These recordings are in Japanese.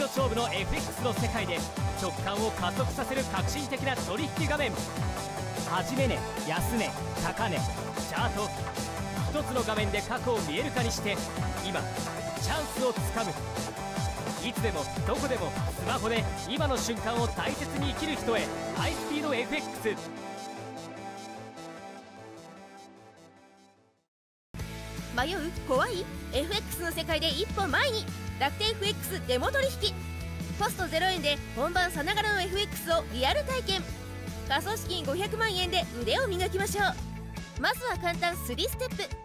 ド勝負の FX の世界で直感を加速させる革新的な取引画面始め値、ね、安値、ね、高値、チャート1つの画面で過去を見える化にして今チャンスをつかむいつでもどこでもスマホで今の瞬間を大切に生きる人へハイスピード FX 迷う怖い FX の世界で一歩前に楽天 FX デモ取引コスト0円で本番さながらの FX をリアル体験仮想資金500万円で腕を磨きましょうまずは簡単3ステップ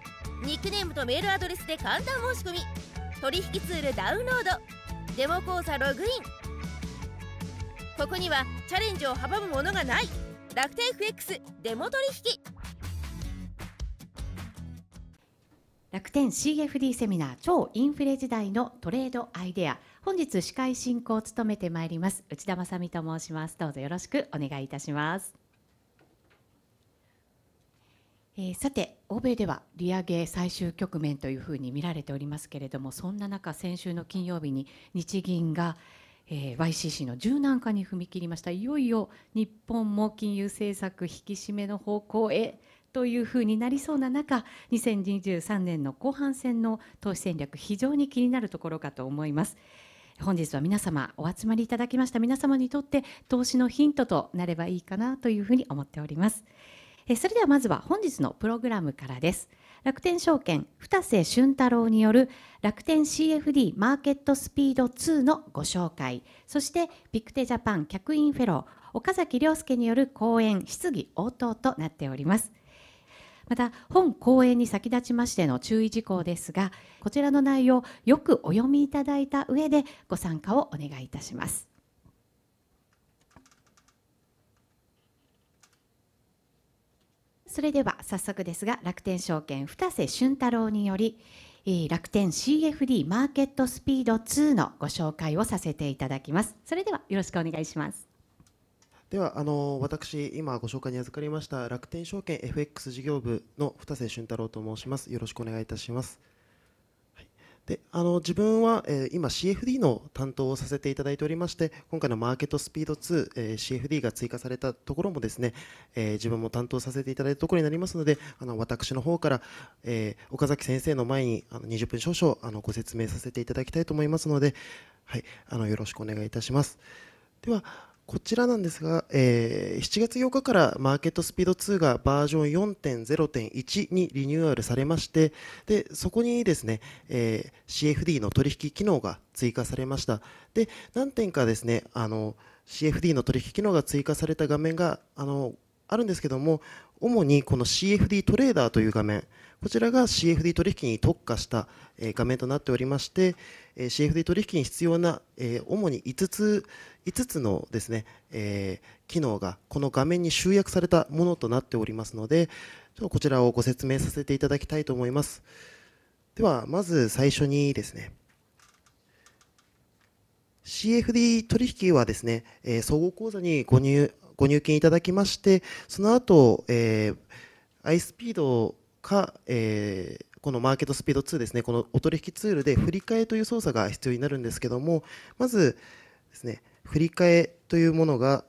ニックネームとメールアドレスで簡単申し込み取引ツールダウンロードデモ講座ログインここにはチャレンジを阻むものがない楽天 FX デモ取引楽天 CFD セミナー超インフレ時代のトレードアイデア本日司会進行を務めてまいります内田雅美と申しますどうぞよろしくお願いいたしますえー、さて欧米では利上げ最終局面というふうに見られておりますけれどもそんな中先週の金曜日に日銀がえー、YCC の柔軟化に踏み切りましたいよいよ日本も金融政策引き締めの方向へというふうになりそうな中2023年の後半戦の投資戦略非常に気になるところかと思います。本日は皆様お集まりいただきました皆様にとって投資のヒントとなればいいかなというふうに思っております。えそれではまずは本日のプログラムからです。楽天証券二瀬俊太郎による楽天 CFD マーケットスピード2のご紹介そしてビクテジャパン客員フェロー岡崎亮介による講演質疑応答となっております。また本講演に先立ちましての注意事項ですがこちらの内容よくお読みいただいた上でご参加をお願いいたします。それでは早速ですが楽天証券二瀬俊太郎により楽天 CFD マーケットスピード2のご紹介をさせていただきます。それではよろしくお願いします。ではあの私今ご紹介に預かりました楽天証券 FX 事業部の二瀬俊太郎と申しますよろしくお願いいたします、はい、であの自分は、えー、今 CFD の担当をさせていただいておりまして今回のマーケットスピード2、えー、CFD が追加されたところもですね、えー、自分も担当させていただいたところになりますのであの私の方から、えー、岡崎先生の前にあの20分少々あのご説明させていただきたいと思いますので、はい、あのよろしくお願いいたしますではこちらなんですが、えー、7月8日からマーケットスピード2がバージョン4.0.1にリニューアルされまして、でそこにですね、えー、CFD の取引機能が追加されました。で何点かですねあの CFD の取引機能が追加された画面があのあるんですけども、主にこの CFD トレーダーという画面、こちらが CFD 取引に特化した画面となっておりまして、CFD 取引に必要な主に5つ ,5 つのですね、え機能がこの画面に集約されたものとなっておりますので、ちょっとこちらをご説明させていただきたいと思います。では、まず最初にですね、CFD 取引はですね、え総合口座にご入ご入金いただきまして、その後、えー、iSpeed か、えー、このマーケットスピード2ですね、このお取引ツールで振り替えという操作が必要になるんですけども、まずですね、振り替えというものが、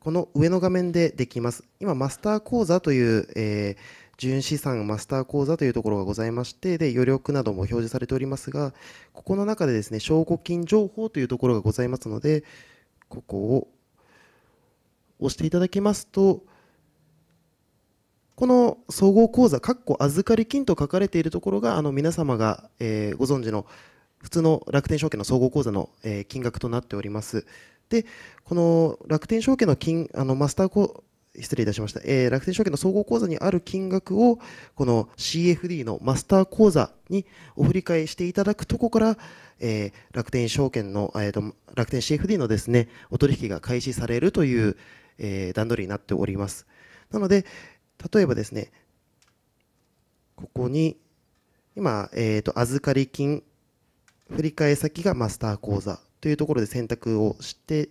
この上の画面でできます。今、マスター講座という、えー、純資産マスター講座というところがございまして、で、余力なども表示されておりますが、ここの中でですね、証拠金情報というところがございますので、ここを押していただきますと、この総合口座、かっこ預かり金と書かれているところが、あの皆様が、えー、ご存知の普通の楽天証券の総合口座の、えー、金額となっております。で、この楽天証券の金、あのマスターコ失礼いたしました、えー、楽天証券の総合口座にある金額を、この CFD のマスター口座にお振り替えしていただくとこから、えー、楽天証券の、えーと、楽天 CFD のですね、お取引が開始されるという、え段取りになっております。なので、例えばですね、ここに、今、えー、と、預かり金、振替先がマスター口座というところで選択をして、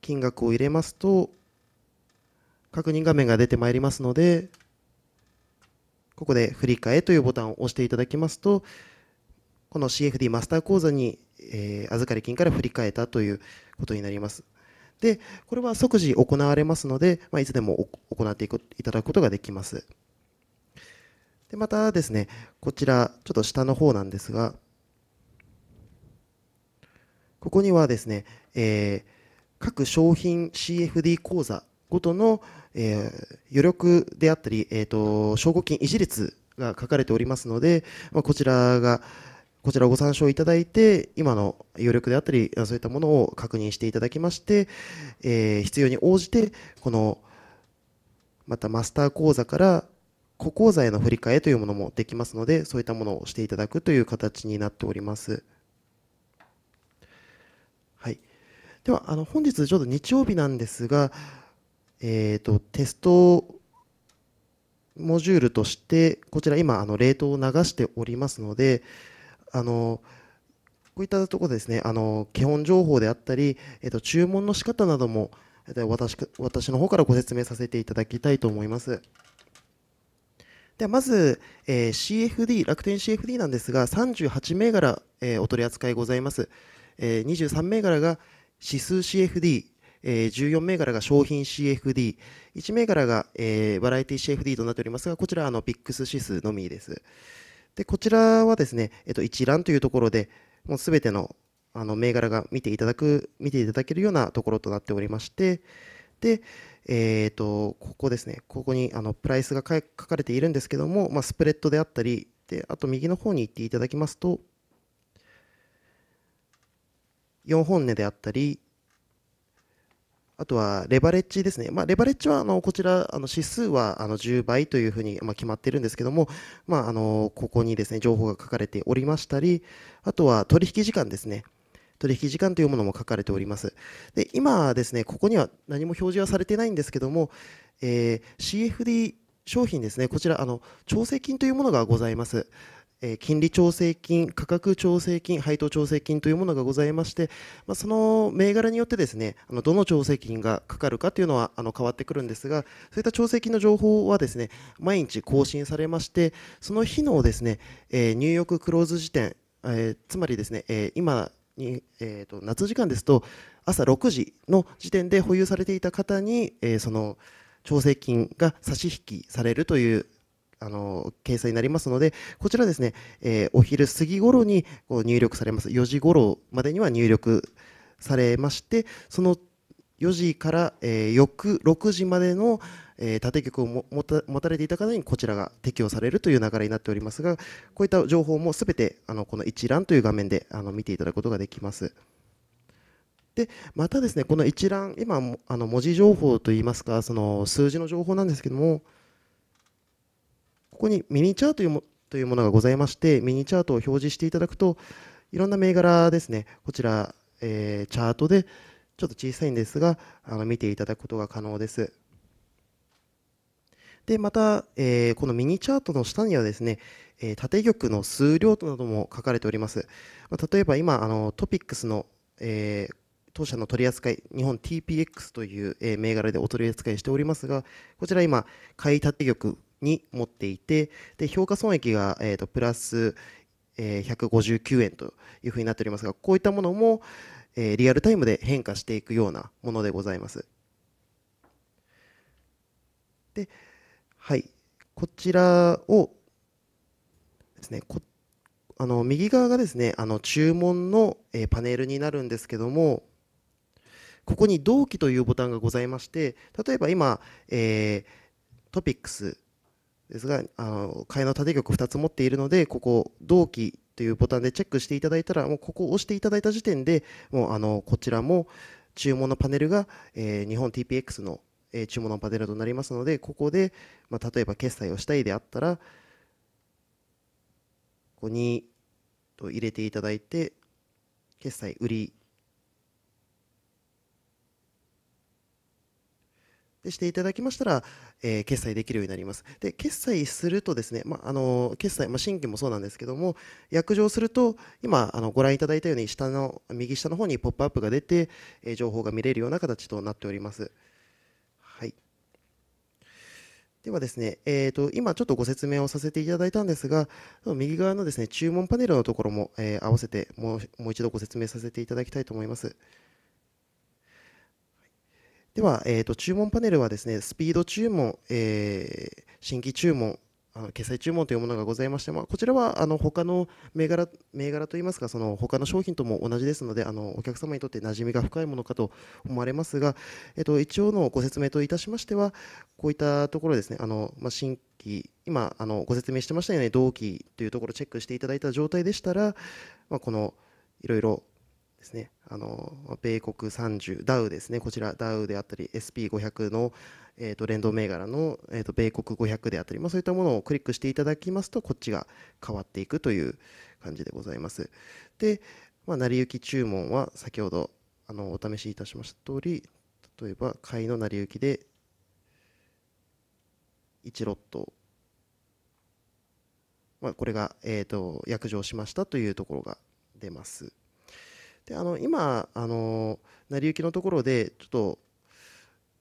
金額を入れますと、確認画面が出てまいりますので、ここで振り替えというボタンを押していただきますと、この CFD マスター口座に、えー、預かり金から振り替えたということになります。でこれは即時行われますので、まあ、いつでも行っていただくことができますでまたですねこちらちょっと下の方なんですがここにはですね、えー、各商品 CFD 口座ごとの、えー、余力であったり、えーと証拠金維持率が書かれておりますので、まあ、こちらが、こちらご参照いただいて、今の余力であったり、そういったものを確認していただきまして、えー、必要に応じて、この、またマスター講座から個講座への振り替えというものもできますので、そういったものをしていただくという形になっております。はい。では、あの、本日ちょうど日曜日なんですが、えっ、ー、と、テストモジュールとして、こちら今、あの、冷凍を流しておりますので、あのこういったところですねあの基本情報であったり、えっと、注文の仕方なども私私の方からご説明させていただきたいと思います。ではまず、えー、CFD、楽天 CFD なんですが、38銘柄、えー、お取り扱いございます。えー、23銘柄が指数 CFD、えー、14銘柄が商品 CFD、1銘柄が、えー、バラエティ CFD となっておりますが、こちらあのッ i x 指数のみです。で、こちらはですね、えっと、一覧というところで、もうすべてのあの銘柄が見ていただく、見ていただけるようなところとなっておりまして、で、えっ、と、ここですね、ここにあのプライスが書かれているんですけども、まあ、スプレッドであったり、で、あと右の方に行っていただきますと、4本値であったり、あとは、レバレッジですね。まあ、レバレッジは、あの、こちら、あの、指数は、あの、10倍というふうに、まあ、決まっているんですけども、まあ、あの、ここにですね、情報が書かれておりましたり、あとは、取引時間ですね。取引時間というものも書かれております。で、今ですね、ここには何も表示はされてないんですけども、えー、CFD 商品ですね、こちら、あの、調整金というものがございます。え金利調整金、価格調整金、配当調整金というものがございまして、まあ、その銘柄によってですね、あのどの調整金がかかるかというのはあの変わってくるんですが、そういった調整金の情報はですね、毎日更新されまして、その日のですね、え入浴クローズ時点、えつまりですね、え今に、えー、と夏時間ですと、朝6時の時点で保有されていた方に、えその調整金が差し引きされるというあの掲載になりますので、こちらですね、えー、お昼過ぎ頃にこう入力されます。4時頃までには入力されまして、その4時から、えー、翌6時までの、えー、縦局をもた持たれていた方にこちらが適用されるという流れになっておりますが、こういった情報もすべてあのこの一覧という画面であの見ていただくことができます。でまたですねこの一覧今あの文字情報といいますかその数字の情報なんですけどもここにミニチャートいうもというものがございまして、ミニチャートを表示していただくと、いろんな銘柄ですね、こちら、えー、チャートでちょっと小さいんですが、あの見ていただくことが可能です。で、また、えー、このミニチャートの下にはですね、えー、縦玉の数量なども書かれております。まあ、例えば今、あのトピックスの、えー、当社の取り扱い、日本 TPX という、え銘柄でお取り扱いしておりますが、こちら今、買い縦玉に持っていて、で、評価損益が、えっ、ー、と、プラス、えー、159円というふうになっておりますが、こういったものも、えー、リアルタイムで変化していくようなものでございます。で、はい、こちらをですね、こあの右側がですね、あの注文の、えー、パネルになるんですけども、ここに同期というボタンがございまして、例えば今、えー、トピックスですがあの替えの縦玉2つ持っているのでここ同期というボタンでチェックしていただいたらもうここを押していただいた時点でもうあのこちらも注文のパネルが、えー、日本 TPX の、えー、注文のパネルとなりますのでここで、まあ、例えば決済をしたいであったらここにと入れていただいて決済売りでしていただきましたら、えー、決済できるようになります。で決済するとですね、まあの決済、まあ、新規もそうなんですけども、約定すると、今あのご覧いただいたように下の、右下の方にポップアップが出て、えー、情報が見れるような形となっております。はい、ではですね、えーと、と今ちょっとご説明をさせていただいたんですが、右側のですね注文パネルのところも、えー、合わせてもうもう一度ご説明させていただきたいと思います。では、えーと、注文パネルはですね、スピード注文、えー、新規注文、あの決済注文というものがございまして、まあ、こちらはあの他の銘柄銘柄といいますか、その他の商品とも同じですので、あのお客様にとって馴染みが深いものかと思われますが、えっと、一応のご説明といたしましては、こういったところですね、あのまあ、新規、今あのご説明してましたように、同期というところをチェックしていただいた状態でしたら、まあ、このいろいろですね、あの米国30、ダウですね、こちら、ダウであったり、SP500 の、えー、と連動銘柄の、えー、と米国500であったり、まあ、そういったものをクリックしていただきますと、こっちが変わっていくという感じでございます。で、まあ、成り行き注文は先ほどあのお試しいたしました通り、例えば、買いの成り行きで1ロット、まあ、これが、えー、と約定しましたというところが出ます。であの今あの成り行きのところでちょっと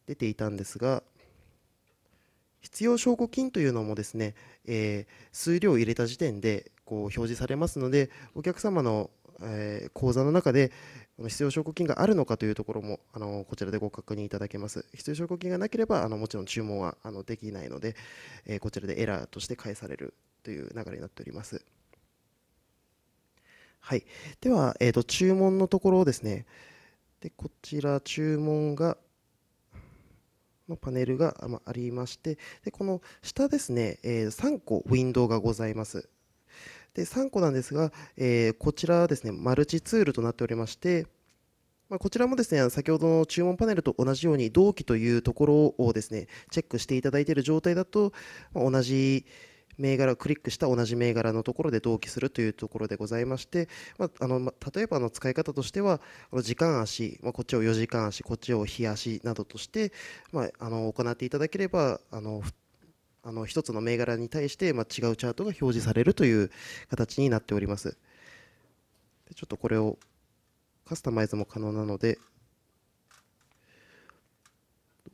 出ていたんですが必要証拠金というのもですね、えー、数量を入れた時点でこう表示されますのでお客様の、えー、口座の中で必要証拠金があるのかというところもあのこちらでご確認いただけます必要証拠金がなければあのもちろん注文はあのできないので、えー、こちらでエラーとして返されるという流れになっております。はい。では、えっ、ー、と、注文のところですね。で、こちら、注文が、のパネルがありまして、で、この下ですね、えー、3個ウィンドウがございます。で、3個なんですが、えー、こちらですね、マルチツールとなっておりまして、まあ、こちらもですね、先ほどの注文パネルと同じように、同期というところをですね、チェックしていただいている状態だと、まあ、同じ、銘柄クリックした同じ銘柄のところで同期するというところでございまして、まあのま例えばの使い方としては時間足、まあ、こっちを4時間足こっちを日足などとして、まあ、あの行っていただければあのあの1つの銘柄に対して、ま違うチャートが表示されるという形になっておりますでちょっとこれをカスタマイズも可能なので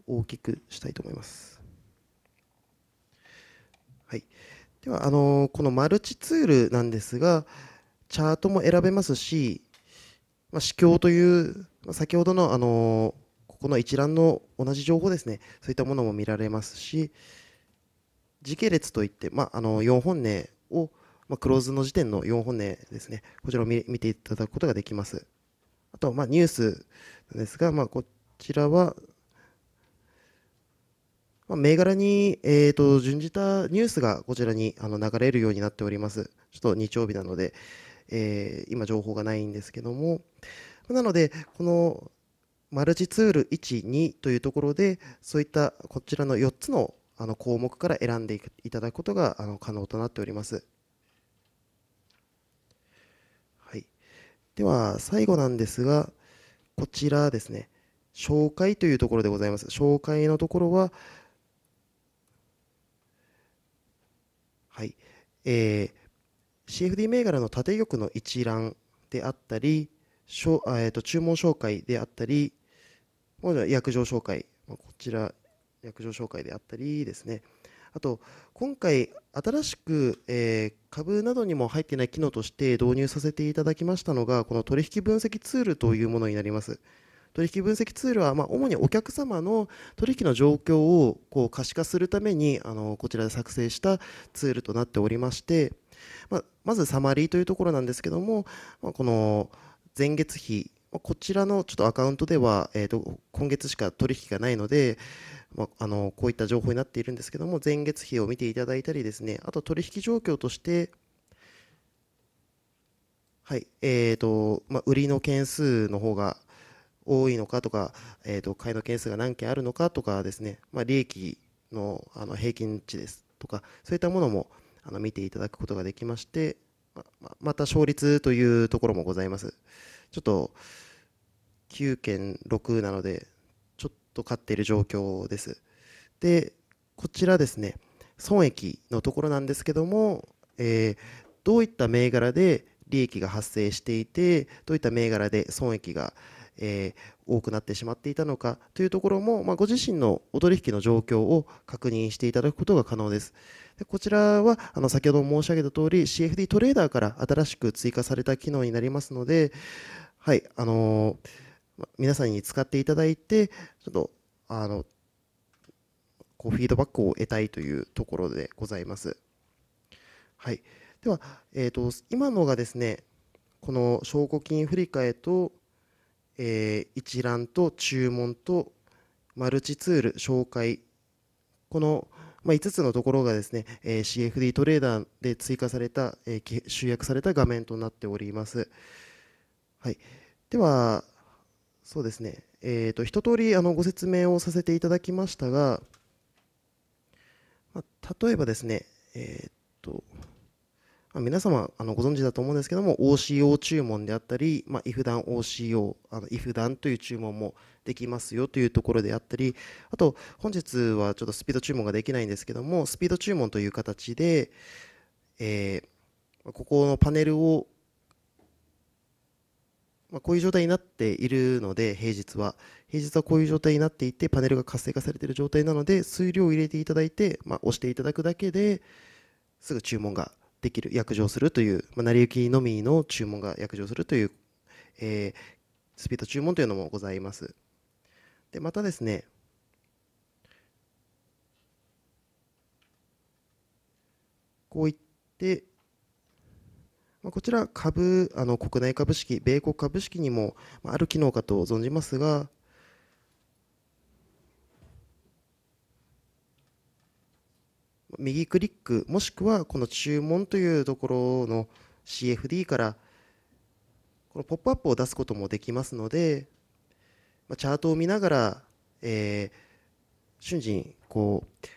大きくしたいと思いますはい、ではあのこのマルチツールなんですがチャートも選べますし、まあ、市況という先ほどのあのここの一覧の同じ情報ですねそういったものも見られますし時系列といって、まあ、あの4本値を、まあ、クローズの時点の4本値ですねこちらを見ていただくことができますあと、まあ、ニュースですが、まあ、こちらはまあ、銘柄に、えーと、準じたニュースがこちらにあの流れるようになっております。ちょっと日曜日なので、えー、今情報がないんですけども、なので、このマルチツール1、2というところで、そういったこちらの4つのあの項目から選んでいただくことがあの可能となっております。はい、では、最後なんですが、こちらですね、紹介というところでございます。紹介のところは、えー、CFD 銘柄の縦玉の一覧であったり、しょえー、と注文紹介であったり、もう薬状紹介、こちら薬状紹介であったりですね、あと、今回、新しく、え株などにも入っていない機能として導入させていただきましたのが、この取引分析ツールというものになります。取引分析ツールは、ま主にお客様の取引の状況をこう可視化するためにあのこちらで作成したツールとなっておりまして、ままずサマリーというところなんですけども、まこの前月比こちらのちょっとアカウントでは、えと今月しか取引がないので、まあ、のこういった情報になっているんですけども前月比を見ていただいたりですねあと取引状況として、はいえとまあ、売りの件数の方が多いのかとか、えー、と買いの件数が何件あるのかとかですね、まあ、利益のあの平均値ですとかそういったものもあの見ていただくことができましてままた勝率というところもございますちょっと9.6件なのでちょっと勝っている状況ですでこちらですね損益のところなんですけども、えー、どういった銘柄で利益が発生していてどういった銘柄で損益がえー、多くなってしまっていたのかというところも、まあ、ご自身のお取引の状況を確認していただくことが可能です。でこちらはあの先ほど申し上げた通り CFD トレーダーから新しく追加された機能になりますので、はいあのー、皆さんに使っていただいてちょっとあのこうフィードバックを得たいというところでございます。はい、では、えーと、と今のがですねこの証拠金振替とえー、一覧と注文とマルチツール紹介この、まあ、5つのところがですね、えー、CFD トレーダーで追加された、えー、集約された画面となっております、はい、ではそうですね、えーと、一通りありご説明をさせていただきましたが、まあ、例えばですね、えーとま皆様あのご存知だと思うんですけども OCO 注文であったり、まあ、if 段 OCO あの if 段という注文もできますよというところであったりあと本日はちょっとスピード注文ができないんですけどもスピード注文という形で、えー、ここのパネルを、まあ、こういう状態になっているので平日は平日はこういう状態になっていてパネルが活性化されている状態なので数量を入れていただいて、まあ、押していただくだけですぐ注文ができる約定するという、まあ、成り行きのみの注文が約定するという、えー、スピード注文というのもございます。でまたですねこういって、まあ、こちら株あの国内株式米国株式にもある機能かと存じますが右クリックもしくはこの注文というところの CFD からこのポップアップを出すこともできますのでチャートを見ながら、えー、瞬時にこう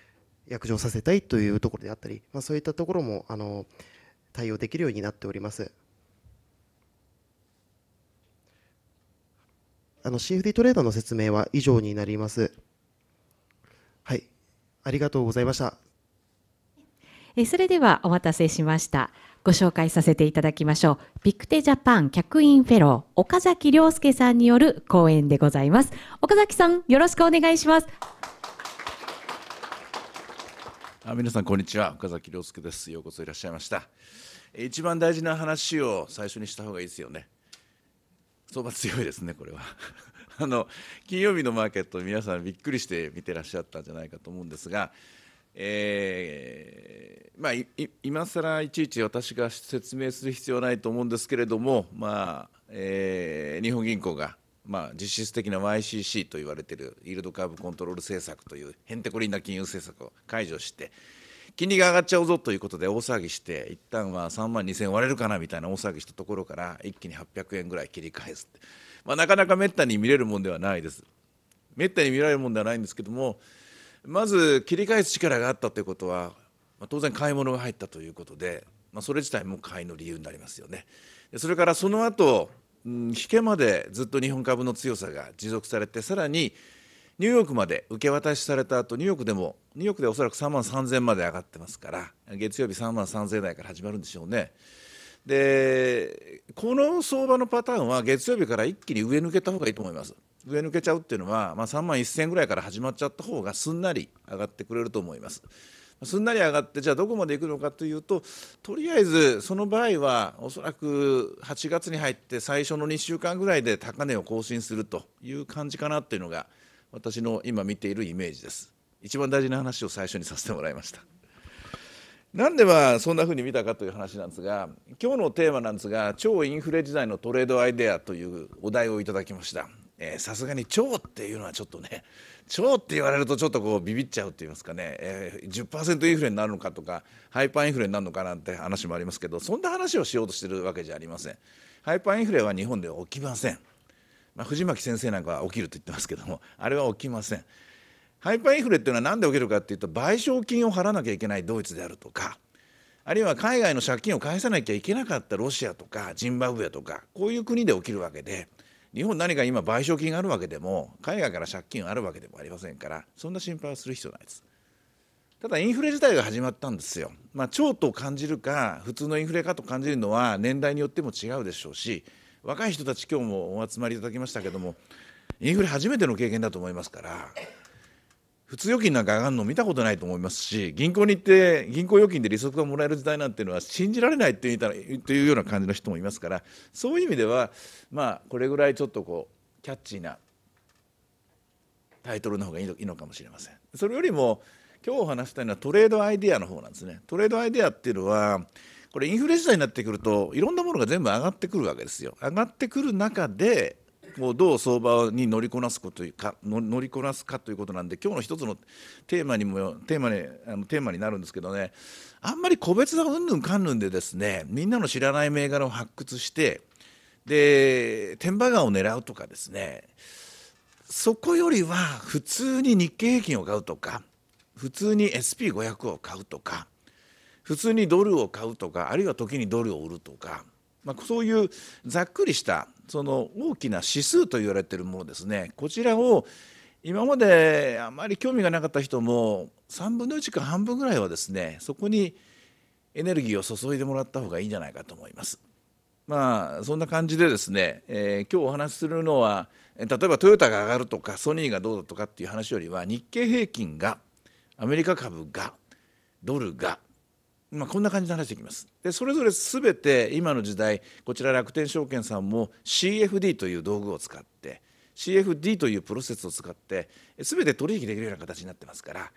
約定させたいというところであったり、まあ、そういったところもあの対応できるようになっております。あの CFD トレーダーの説明は以上になります。はい、ありがとうございました。えそれではお待たせしました。ご紹介させていただきましょう。ビクテジャパン客員フェロー、岡崎亮介さんによる講演でございます。岡崎さん、よろしくお願いします。あ皆さん、こんにちは。岡崎亮介です。ようこそいらっしゃいました。一番大事な話を最初にした方がいいですよね。相場強いですね、これは。あの金曜日のマーケット、皆さんびっくりして見てらっしゃったんじゃないかと思うんですが、えーまあ、い今更いちいち私が説明する必要ないと思うんですけれども、まあえー、日本銀行が、まあ、実質的な YCC と言われているイールドカーブコントロール政策というへんてこりんな金融政策を解除して金利が上がっちゃうぞということで大騒ぎして一旦は3万2000円割れるかなみたいな大騒ぎしたところから一気に800円ぐらい切り返すまあ、なかなかめったに見れるもんではないです。めったに見られるもんではないんですけどもまず切り返す力があったということは、まあ、当然買い物が入ったということで、まあ、それ自体も買いの理由になりますよね。それからその後、うん、引けまでずっと日本株の強さが持続されてさらにニューヨークまで受け渡しされた後ニューヨークでもニューヨークでおそらく3万3000まで上がってますから月曜日3万3000台から始まるんでしょうね。でこの相場のパターンは月曜日から一気に上抜けた方がいいと思います。上抜けちゃうっていうのは、まあ、3万1000ぐらいから始まっちゃった方がすんなり上がってくれると思います。すんなり上がってじゃあどこまでいくのかというととりあえずその場合はおそらく8月に入って最初の2週間ぐらいで高値を更新するという感じかなというのが私の今見ているイメージです一番大事な話を最初にさせてもらいましたなんでまあそんなふうに見たかという話なんですが今日のテーマなんですが超インフレ時代のトレードアイデアというお題をいただきましたさすがに超っていうのはちょっとね超 って言われるとちょっとこうビビっちゃうって言いますかね、えー、10%インフレになるのかとかハイパーインフレになるのかなんて話もありますけどそんな話をしようとしてるわけじゃありません。ハイパーインフレは日本では起きません。まあ、藤巻先生なんかは起きると言ってますけども あれは起きません。ハイパーインフレっていうのは何で起きるかっていうと賠償金を払わなきゃいけないドイツであるとかあるいは海外の借金を返さなきゃいけなかったロシアとかジンバブエとかこういう国で起きるわけで。日本何か今賠償金があるわけでも海外から借金あるわけでもありませんからそんな心配はする必要ないですただインフレ自体が始まったんですよ、まあ、超と感じるか普通のインフレかと感じるのは年代によっても違うでしょうし若い人たち今日もお集まりいただきましたけどもインフレ初めての経験だと思いますから普通預金なんか上がるの見たことないと思いますし銀行に行って銀行預金で利息がもらえる時代なんていうのは信じられないって言ったらというような感じの人もいますからそういう意味ではまあこれぐらいちょっとこうキャッチーなタイトルの方がいいのかもしれません。それよりも今日お話したいのはトレードアイデアの方なんですね。トレードアイデアっていうのはこれインフレ時代になってくるといろんなものが全部上がってくるわけですよ。上がってくる中でこうどう相場に乗りこなすことか乗りこなすかということなんで今日の一つのテーマにもテーマにあのテーマになるんですけどねあんまり個別なうんぬんかんぬんでですねみんなの知らない銘柄を発掘してで天馬川を狙うとかですねそこよりは普通に日経平均を買うとか普通に SP500 を買うとか普通にドルを買うとかあるいは時にドルを売るとか、まあ、そういうざっくりしたその大きな指数と言われているものですねこちらを今まであまり興味がなかった人も3分の1か半分ぐらいはですねそこにエネルギーを注いでもらった方がいいんじゃないかと思います。まあそんな感じでですね、えー、今日お話しするのは例えばトヨタが上がるとかソニーがどうだとかっていう話よりは日経平均がアメリカ株がドルがまあ、こんな感じの話できます。でそれぞれ全て今の時代こちら楽天証券さんも CFD という道具を使って CFD というプロセスを使って全て取引できるような形になってますから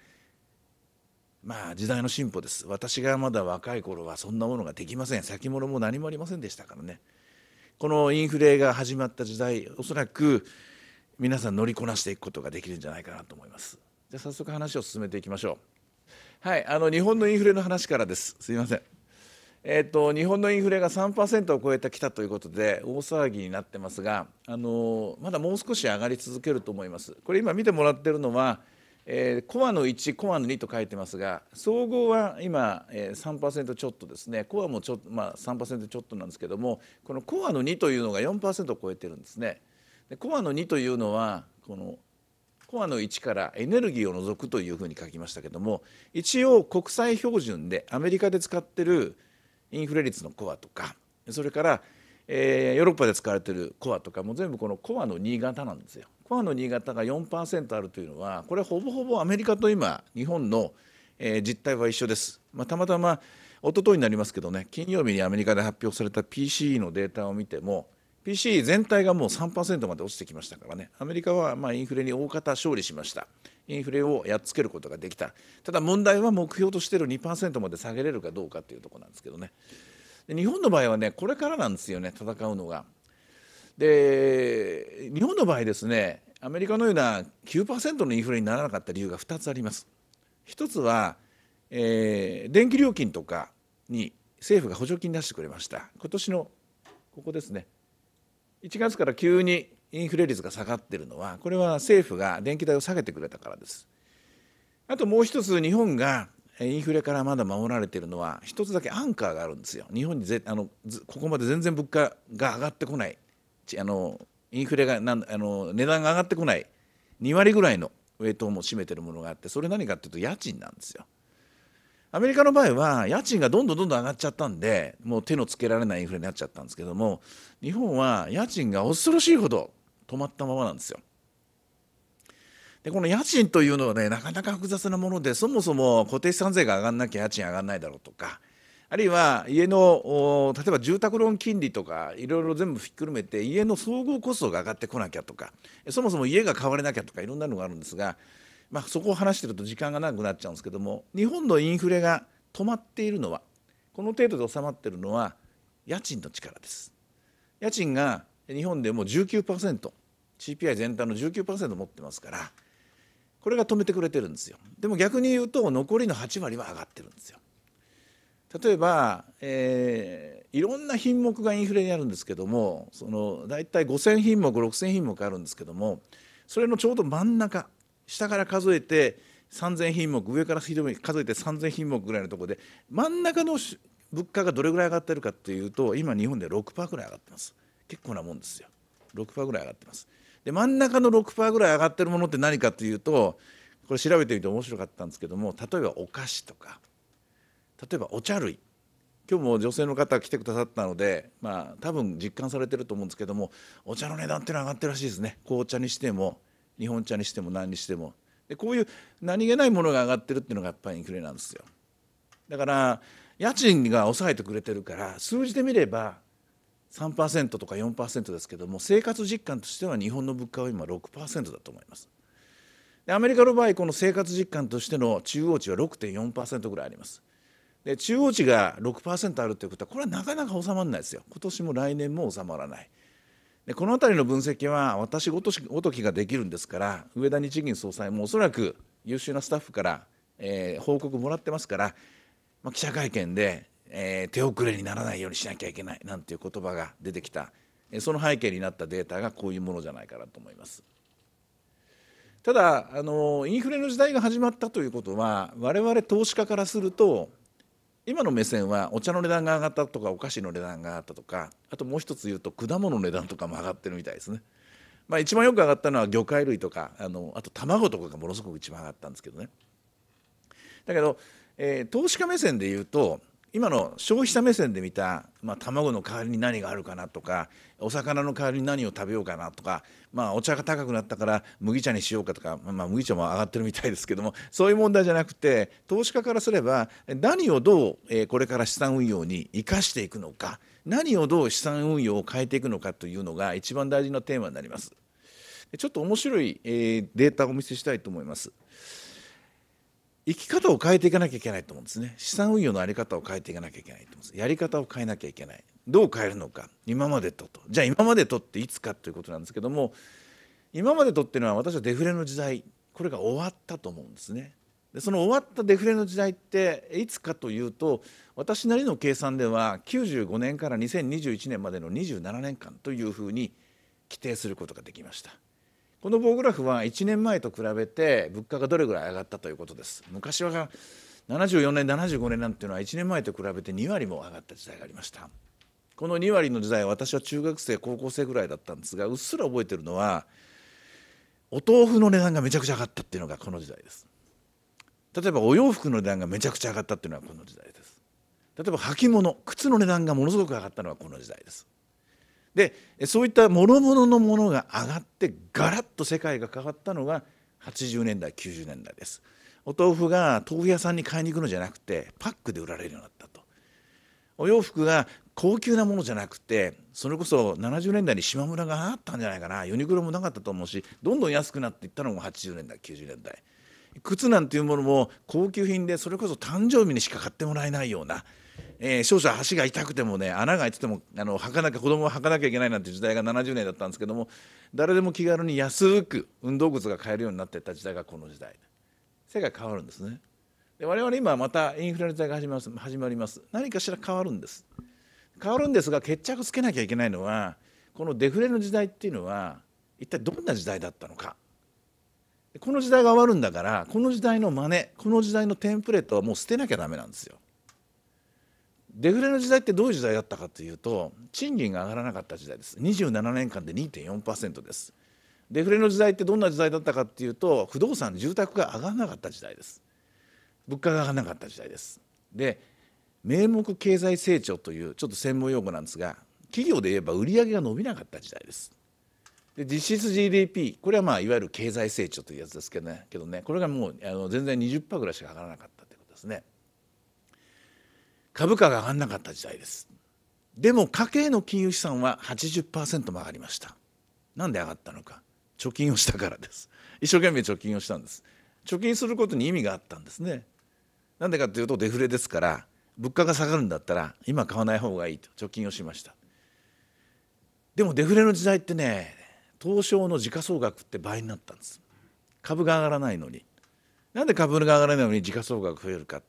まあ時代の進歩です私がまだ若い頃はそんなものができません先物も何もありませんでしたからねこのインフレが始まった時代おそらく皆さん乗りこなしていくことができるんじゃないかなと思いますじゃ早速話を進めていきましょうはい、あの日本のインフレの話からです、すみません。えーと、日本のインフレが3%を超えてきたということで大騒ぎになってますが、あのまだもう少し上がり続けると思います。これ今見てもらっているのは、えー、コアの1、コアの2と書いてますが、総合は今、えー、3%ちょっとですね、コアもちょ、まあ、3%ちょっとなんですけども、このコアの2というのが4%を超えてるんですね。でコアの2というのはこのコアの1からエネルギーを除くというふうに書きましたけども一応国際標準でアメリカで使ってるインフレ率のコアとかそれから、えー、ヨーロッパで使われてるコアとかも全部このコアの2型なんですよ。コアの2型が4%あるというのはこれほぼほぼアメリカと今日本の、えー、実態は一緒です。まあ、たまたま一昨日になりますけどね金曜日にアメリカで発表された PCE のデータを見ても PC 全体がもう3%まで落ちてきましたからね、アメリカはまインフレに大方勝利しました、インフレをやっつけることができた、ただ問題は目標としている2%まで下げれるかどうかというところなんですけどね、で日本の場合はね、これからなんですよね、戦うのが。で、日本の場合ですね、アメリカのような9%のインフレにならなかった理由が2つあります。1つは、えー、電気料金とかに政府が補助金出してくれました、今年のここですね。1月から急にインフレ率が下がってるのはこれは政府が電気代を下げてくれたからです。あともう一つ日本がインフレからまだ守られているのは一つだけアンカーがあるんですよ。日本にぜあのここまで全然物価が上がってこないあのインフレがなんあの値段が上がってこない2割ぐらいのウェイトも占めてるものがあってそれ何かっていうと家賃なんですよ。アメリカの場合は家賃がどんどんどんどん上がっちゃったんでもう手のつけられないインフレになっちゃったんですけども日本は家賃が恐ろしいほど止まったままなんですよ。でこの家賃というのはねなかなか複雑なものでそもそも固定資産税が上がらなきゃ家賃上がらないだろうとかあるいは家の例えば住宅ローン金利とかいろいろ全部ひっくるめて家の総合コストが上がってこなきゃとかそもそも家が買われなきゃとかいろんなのがあるんですがまあ、そこを話してると時間が長くなっちゃうんですけども日本のインフレが止まっているのはこの程度で収まっているのは家賃の力です。家賃が日本でもう 19%CPI 全体の19%持ってますからこれが止めてくれてるんですよ。でも逆に言うと残りの8割は上がってるんですよ。例えば、えー、いろんな品目がインフレにあるんですけどもその大体5,000品目6,000品目あるんですけどもそれのちょうど真ん中下から数えて3,000品目上から数えて3,000品目ぐらいのところで真ん中の物価がどれぐらい上がってるかっていうと今日本で6%ぐらい上がってます結構なもんですよ6%ぐらい上がってますで真ん中の6%ぐらい上がってるものって何かっていうとこれ調べてみて面白かったんですけども例えばお菓子とか例えばお茶類今日も女性の方来てくださったので、まあ、多分実感されてると思うんですけどもお茶の値段っていうのは上がってるらしいですね紅茶にしても日本茶にしても何にしてもでこういう何気ないものが上がってるっていうのがやっぱりインフレなんですよだから家賃が抑えてくれてるから数字で見れば3%とか4%ですけども生活実感としては日本の物価は今6%だと思いますでアメリカの場合この生活実感としての中央値は6.4%ぐらいありますで中央値が6%あるということはこれはなかなか収まらないですよ今年も来年も収まらないでこの辺りの分析は私ごとしごときができるんですから上田日銀総裁もおそらく優秀なスタッフから、えー、報告もらってますから、まあ、記者会見で、えー、手遅れにならないようにしなきゃいけないなんていう言葉が出てきた、えー、その背景になったデータがこういうものじゃないかなと思います。ただあのインフレの時代が始まったということは我々投資家からすると今の目線はお茶の値段が上がったとかお菓子の値段が上がったとかあともう一つ言うと果物の値段とかも上がってるみたいですね。まあ、一番よく上がったのは魚介類とかあのあと卵とかがものすごく一番上がったんですけどね。だけど、えー、投資家目線で言うと今の消費者目線で見た、まあ、卵の代わりに何があるかなとかお魚の代わりに何を食べようかなとか、まあ、お茶が高くなったから麦茶にしようかとか、まあ、麦茶も上がってるみたいですけどもそういう問題じゃなくて投資家からすれば何をどう、えこれから資産運用に生かしていくのか何をどう資産運用を変えていくのかというのが一番大事なテーマになります。ちょっと面白い、えデータをお見せしたいと思います。生き方を変えていかなきゃいけないと思うんですね資産運用の在り方を変えていかなきゃいけないと思うんですやり方を変えなきゃいけないどう変えるのか今までととじゃあ今までとっていつかということなんですけども今までとっていうのは私はデフレの時代これが終わったと思うんですねでその終わったデフレの時代っていつかというと私なりの計算では95年から2021年までの27年間というふうに規定することができました。この棒グラフは1年前と比べて物価がどれぐらい上がったということです昔は74年75年なんていうのは1年前と比べて2割も上がった時代がありましたこの2割の時代私は中学生高校生ぐらいだったんですがうっすら覚えてるのはお豆腐の値段がめちゃくちゃ上がったっていうのがこの時代です例えばお洋服の値段がめちゃくちゃ上がったっていうのはこの時代です例えば履物靴の値段がものすごく上がったのはこの時代ですでそういった諸々のものが上がってガラッと世界が変わったのが80年代90年代です。お豆腐が豆腐屋さんに買いに行くのじゃなくてパックで売られるようになったと。お洋服が高級なものじゃなくてそれこそ70年代に島村があったんじゃないかなユニクロもなかったと思うしどんどん安くなっていったのも80年代90年代靴なんていうものも高級品でそれこそ誕生日にしか買ってもらえないようなえー、少々足が痛くてもね穴が開いててもあの履かなきゃ子供は履かなきゃいけないなんて時代が70年だったんですけども誰でも気軽に安く運動靴が買えるようになっていった時代がこの時代世界変わるんですねで我々今またインフラの時代が始まます始まります何かしら変わるんです変わるんですが決着つけなきゃいけないのはこのデフレの時代っていうのは一体どんな時代だったのかこの時代が終わるんだからこの時代の真似この時代のテンプレートはもう捨てなきゃダメなんですよデフレの時代ってどういう時代だったかというと賃金が上がらなかった時代です27年間で2.4%ですデフレの時代ってどんな時代だったかというと不動産住宅が上がらなかった時代です物価が上がらなかった時代ですで名目経済成長というちょっと専門用語なんですが企業で言えば売上が伸びなかった時代ですで実質 GDP これはまあいわゆる経済成長というやつですけどねけどねこれがもうあの全然20%ぐらいしか上がらなかったということですね株価が上がらなかった時代ですでも家計の金融資産は80%も上がりましたなんで上がったのか貯金をしたからです一生懸命貯金をしたんです貯金することに意味があったんですねなんでかというとデフレですから物価が下がるんだったら今買わない方がいいと貯金をしましたでもデフレの時代ってね東証の時価総額って倍になったんです株が上がらないのになんで株が上がらないのに時価総額増えるか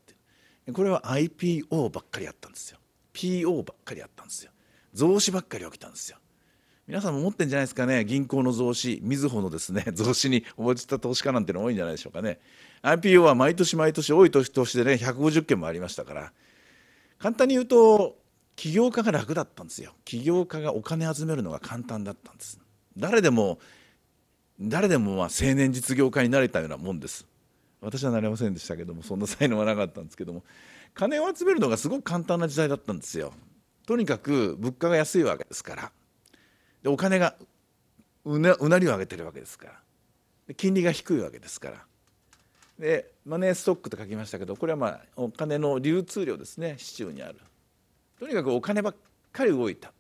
これは IPO ばっかりやったんですよ PO ばっかりやったんですよ増資ばっかり起きたんですよ皆さんも持ってんじゃないですかね銀行の増資みずほのですね 増資に応じた投資家なんての多いんじゃないでしょうかね IPO は毎年毎年多い年投資でね150件もありましたから簡単に言うと起業家が楽だったんですよ起業家がお金集めるのが簡単だったんです誰でも誰でもまあ青年実業家になれたようなもんです私はなれませんでしたけどもそんな才能はなかったんですけども金を集めるのがすごく簡単な時代だったんですよ。とにかく物価が安いわけですからでお金がうなうなりを上げてるわけですからで金利が低いわけですからでマネーストックと書きましたけどこれはまあお金の流通量ですね市中にあるとにかくお金ばっかり動いた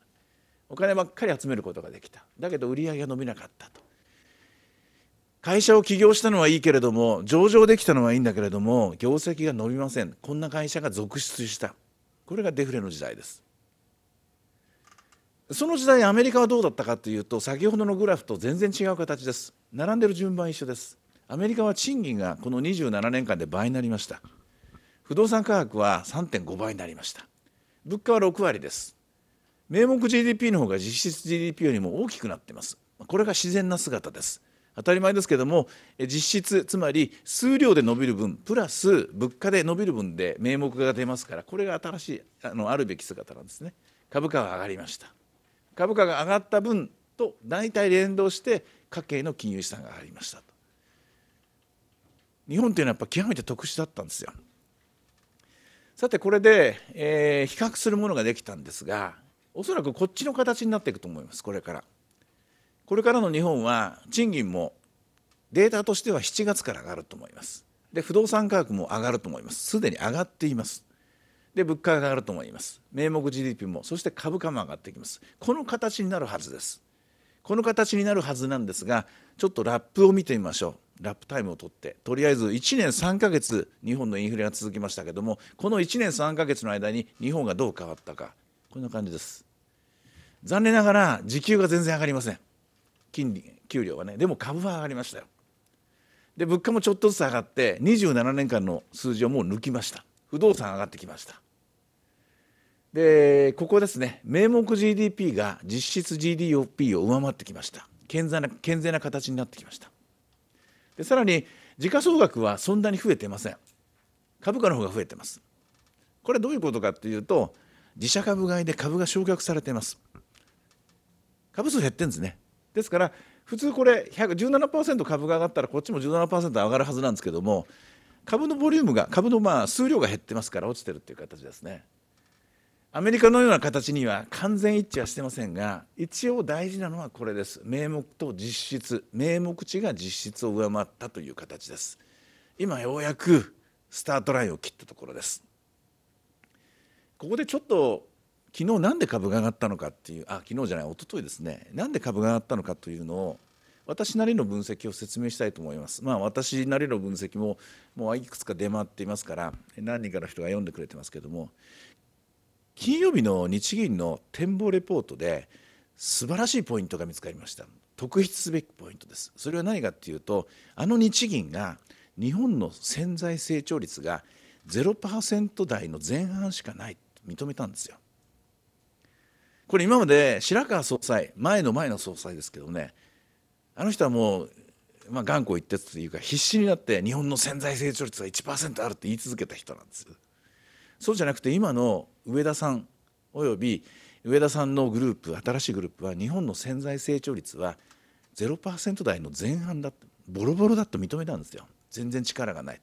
お金ばっかり集めることができただけど売り上げが伸びなかったと会社を起業したのはいいけれども上場できたのはいいんだけれども業績が伸びませんこんな会社が続出したこれがデフレの時代ですその時代アメリカはどうだったかというと先ほどのグラフと全然違う形です並んでる順番一緒ですアメリカは賃金がこの27年間で倍になりました不動産価格は3.5倍になりました物価は6割です名目 GDP の方が実質 GDP よりも大きくなっていますこれが自然な姿です当たり前ですけども実質つまり数量で伸びる分プラス物価で伸びる分で名目が出ますからこれが新しいあのあるべき姿なんですね株価が上がりました株価が上がった分と大体連動して家計の金融資産が上がりました日本というのはやっぱ極めて特殊だったんですよさてこれで、えー、比較するものができたんですがおそらくこっちの形になっていくと思いますこれから。これからの日本は賃金もデータとしては7月から上がると思います。で不動産価格も上がると思います。すでに上がっています。で物価が上がると思います。名目 GDP もそして株価も上がってきます。この形になるはずです。この形になるはずなんですがちょっとラップを見てみましょう。ラップタイムを取ってとりあえず1年3ヶ月日本のインフレが続きましたけどもこの1年3ヶ月の間に日本がどう変わったかこんな感じです。残念ながら時給が全然上がりません。金利給料はねでも株は上がりましたよで物価もちょっとずつ上がって27年間の数字をもう抜きました不動産上がってきましたでここですね名目 GDP が実質 GDP を上回ってきました健全な健全な形になってきましたでさらに時価総額はそんなに増えてません株価の方が増えてますこれどういうことかっていうと自社株買いで株が償却されています株数減ってんですねですから普通これ17%株が上がったらこっちも17%上がるはずなんですけども株のボリュームが株のまあ数量が減ってますから落ちてるっていう形ですね。アメリカのような形には完全一致はしてませんが一応大事なのはこれです名目と実質名目値が実質を上回ったという形です今ようやくスタートラインを切ったところですここでちょっと昨日なんで株が上がったのかっていうあ昨日じゃない一昨日ですねなんで株が上がったのかというのを私なりの分析を説明したいと思います。まあ、私なりの分析ももういくつか出回っていますから何人かの人が読んでくれてますけども金曜日の日銀の展望レポートで素晴らしいポイントが見つかりました。特筆すべきポイントです。それは何かっていうとあの日銀が日本の潜在成長率が0%台の前半しかないと認めたんですよ。これ今まで白川総裁前の前の総裁ですけどねあの人はもう、まあ、頑固一徹というか必死になって日本の潜在成長率は1%あるって言い続けた人なんですそうじゃなくて今の上田さんおよび上田さんのグループ新しいグループは日本の潜在成長率は0%台の前半だボロボロだと認めたんですよ全然力がない。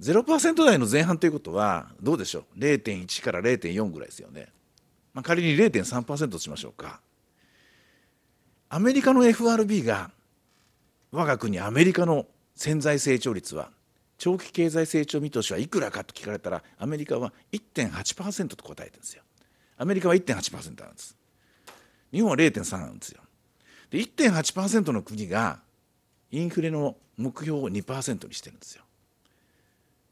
0%台の前半ということはどうでしょう0.1から0.4ぐらいですよねまあ、仮に0.3%としましょうかアメリカの FRB が我が国アメリカの潜在成長率は長期経済成長見通しはいくらかと聞かれたらアメリカは1.8%と答えてるんですよ。アメリカは1.8%なんです。日本は0.3なんですよ。で1.8%の国がインフレの目標を2%にしてるんですよ。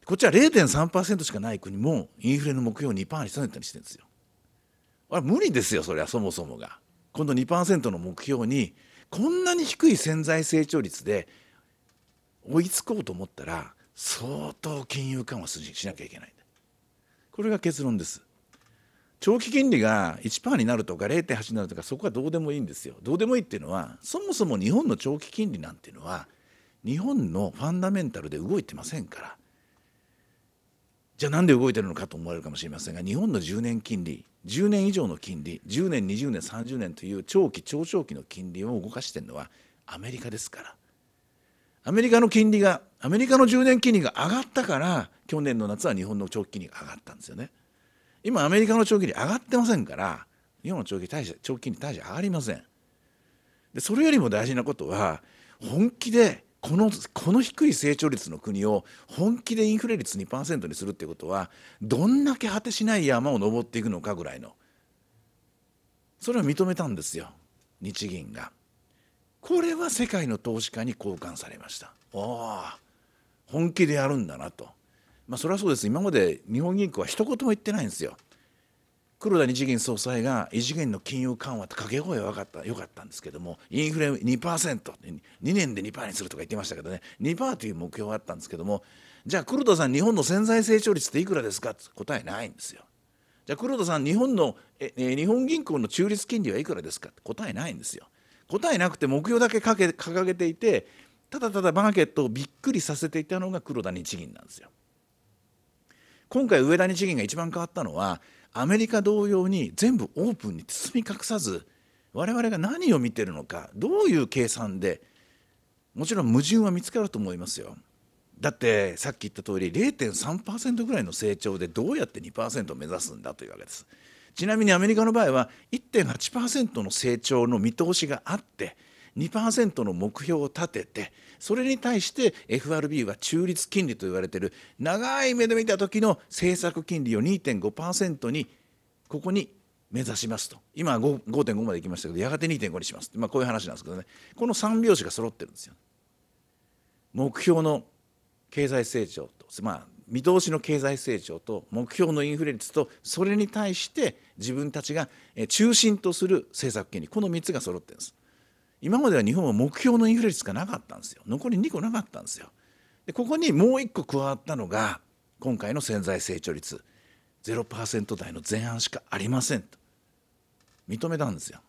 こっちは0.3%しかない国もインフレの目標を2%にしてるんですよ。あれ無理ですよそれはそもそもが。今度2%の目標にこんなに低い潜在成長率で追いつこうと思ったら相当金融緩和しなきゃいけないこれが結論です長期金利が1%になるとか0.8になるとかそこはどうでもいいんですよどうでもいいっていうのはそもそも日本の長期金利なんていうのは日本のファンダメンタルで動いてませんからじゃあなんで動いてるのかと思われるかもしれませんが日本の10年金利10年以上の金利10年20年30年という長期長長期の金利を動かしてるのはアメリカですからアメリカの金利がアメリカの10年金利が上がったから去年の夏は日本の長期金利が上がったんですよね今アメリカの長期金利上がってませんから日本の長期長期金利大して上がりませんでそれよりも大事なことは本気でこのこの低い成長率の国を本気でインフレ率2%にするってことはどんだけ果てしない山を登っていくのかぐらいのそれを認めたんですよ日銀が。これは世界の投資家に交換されました。ああ本気でやるんだなと。まあそれはそうです今まで日本銀行は一言も言ってないんですよ。黒田日銀総裁が異次元の金融緩和と掛け声は分かったよかったんですけどもインフレ 2%2 年で2%にするとか言ってましたけどね2%という目標があったんですけどもじゃあ黒田さん日本の潜在成長率っていくらですかって答えないんですよ。じゃあ黒田さん日本のえ日本銀行の中立金利はいくらですかって答えないんですよ。答えなくて目標だけかけ掲げていてただただマーケットをびっくりさせていたのが黒田日銀なんですよ。今回上田日銀が一番変わったのはアメリカ同様に全部オープンに包み隠さず我々が何を見てるのかどういう計算でもちろん矛盾は見つかると思いますよ。だってさっき言った通り0.3%ぐらいの成長でどうやって2%を目指すんだというわけです。ちなみにアメリカの場合は1.8%の成長の見通しがあって2%の目標を立ててそれに対して FRB は中立金利と言われている長い目で見た時の政策金利を2.5%にここに目指しますと今5.5までいきましたけどやがて2.5にしますまあ、こういう話なんですけどねこの3拍子が揃ってるんですよ。目標の経済成長と、まあ、見通しの経済成長と目標のインフレ率とそれに対して自分たちが中心とする政策金利この3つが揃ってるんです。今までは日本は目標のインフレ率がなかったんですよ残り2個なかったんですよでここにもう1個加わったのが今回の潜在成長率0%台の前半しかありませんと認めたんですよ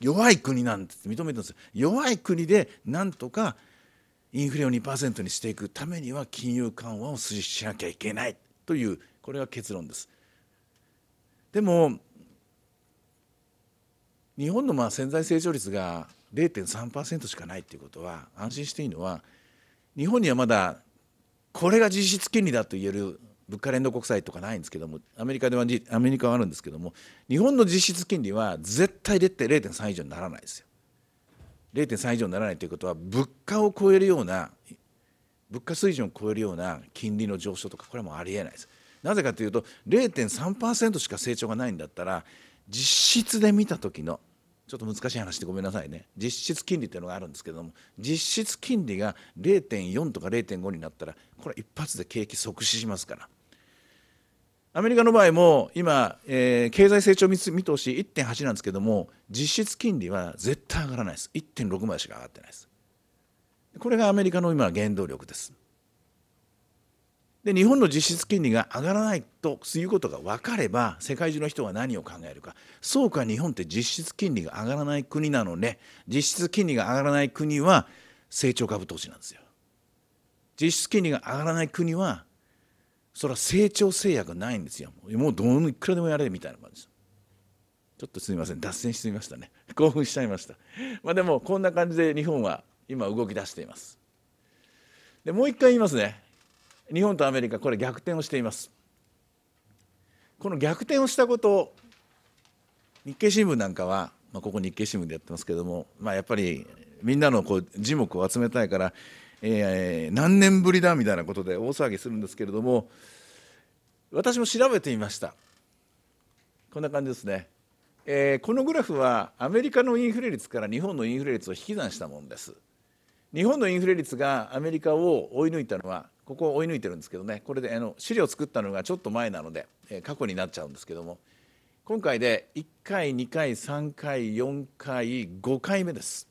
弱い国なんて認めたんですよ弱い国でなんとかインフレを2%にしていくためには金融緩和を推進しなきゃいけないというこれが結論ですでも日本のまあ潜在成長率が0.3%しかないっていうことは安心していいのは日本にはまだこれが実質金利だと言える物価連動国債とかないんですけどもアメリカではアメリカはあるんですけども日本の実質金利は絶対0.3以上にならないですよ。0.3以上にならないということは物価を超えるような物価水準を超えるような金利の上昇とかこれはもうありえないです。なぜかというと0.3%しか成長がないんだったら実質で見た時のちょっと難しい話でごめんなさいね実質金利っていうのがあるんですけども実質金利が0.4とか0.5になったらこれ一発で景気即死しますからアメリカの場合も今、えー、経済成長見通し1.8なんですけども実質金利は絶対上がらないです1.6までしか上がってないですこれがアメリカの今原動力です。で日本の実質金利が上がらないということが分かれば世界中の人は何を考えるかそうか日本って実質金利が上がらない国なので実質金利が上がらない国は成長株投資なんですよ。実質金利が上がらない国はそれは成長制約ないんですよ。もうどのいくらでもやれみたいな感じです。ちょっとすみません脱線してみましたね 興奮しちゃいました。まあ、でもこんな感じで日本は今動き出しています。でもう一回言いますね。日本とアメリカこれ逆転をしていますこの逆転をしたことを日経新聞なんかは、まあ、ここ日経新聞でやってますけども、まあ、やっぱりみんなのこう耳目を集めたいから、えー、何年ぶりだみたいなことで大騒ぎするんですけれども私も調べてみましたこんな感じですね、えー、このグラフはアメリカのインフレ率から日本のインフレ率を引き算したものです日本のインフレ率がアメリカを追い抜いたのはここを追い抜いてるんですけどねこれであの資料を作ったのがちょっと前なので、えー、過去になっちゃうんですけども今回で1回2回3回4回5回目です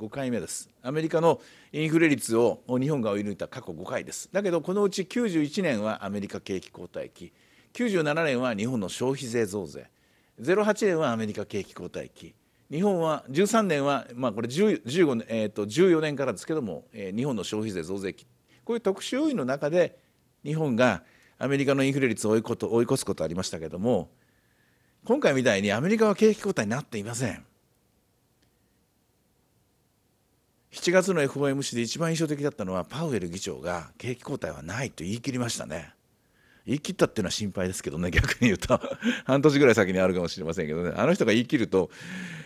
5回目ですアメリカのインフレ率を日本が追い抜いた過去5回ですだけどこのうち91年はアメリカ景気後退期97年は日本の消費税増税08年はアメリカ景気後退期日本は13年は、まあ、これ15年、えー、と14年からですけども、えー、日本の消費税増税期こういう特殊要因の中で日本がアメリカのインフレ率を追いこと追い越すことありましたけども今回みたいにアメリカは景気後退になっていません7月の FOMC で一番印象的だったのはパウエル議長が景気後退はないと言い切りましたね言い切ったっていうのは心配ですけどね逆に言うと 半年ぐらい先にあるかもしれませんけどねあの人が言い切ると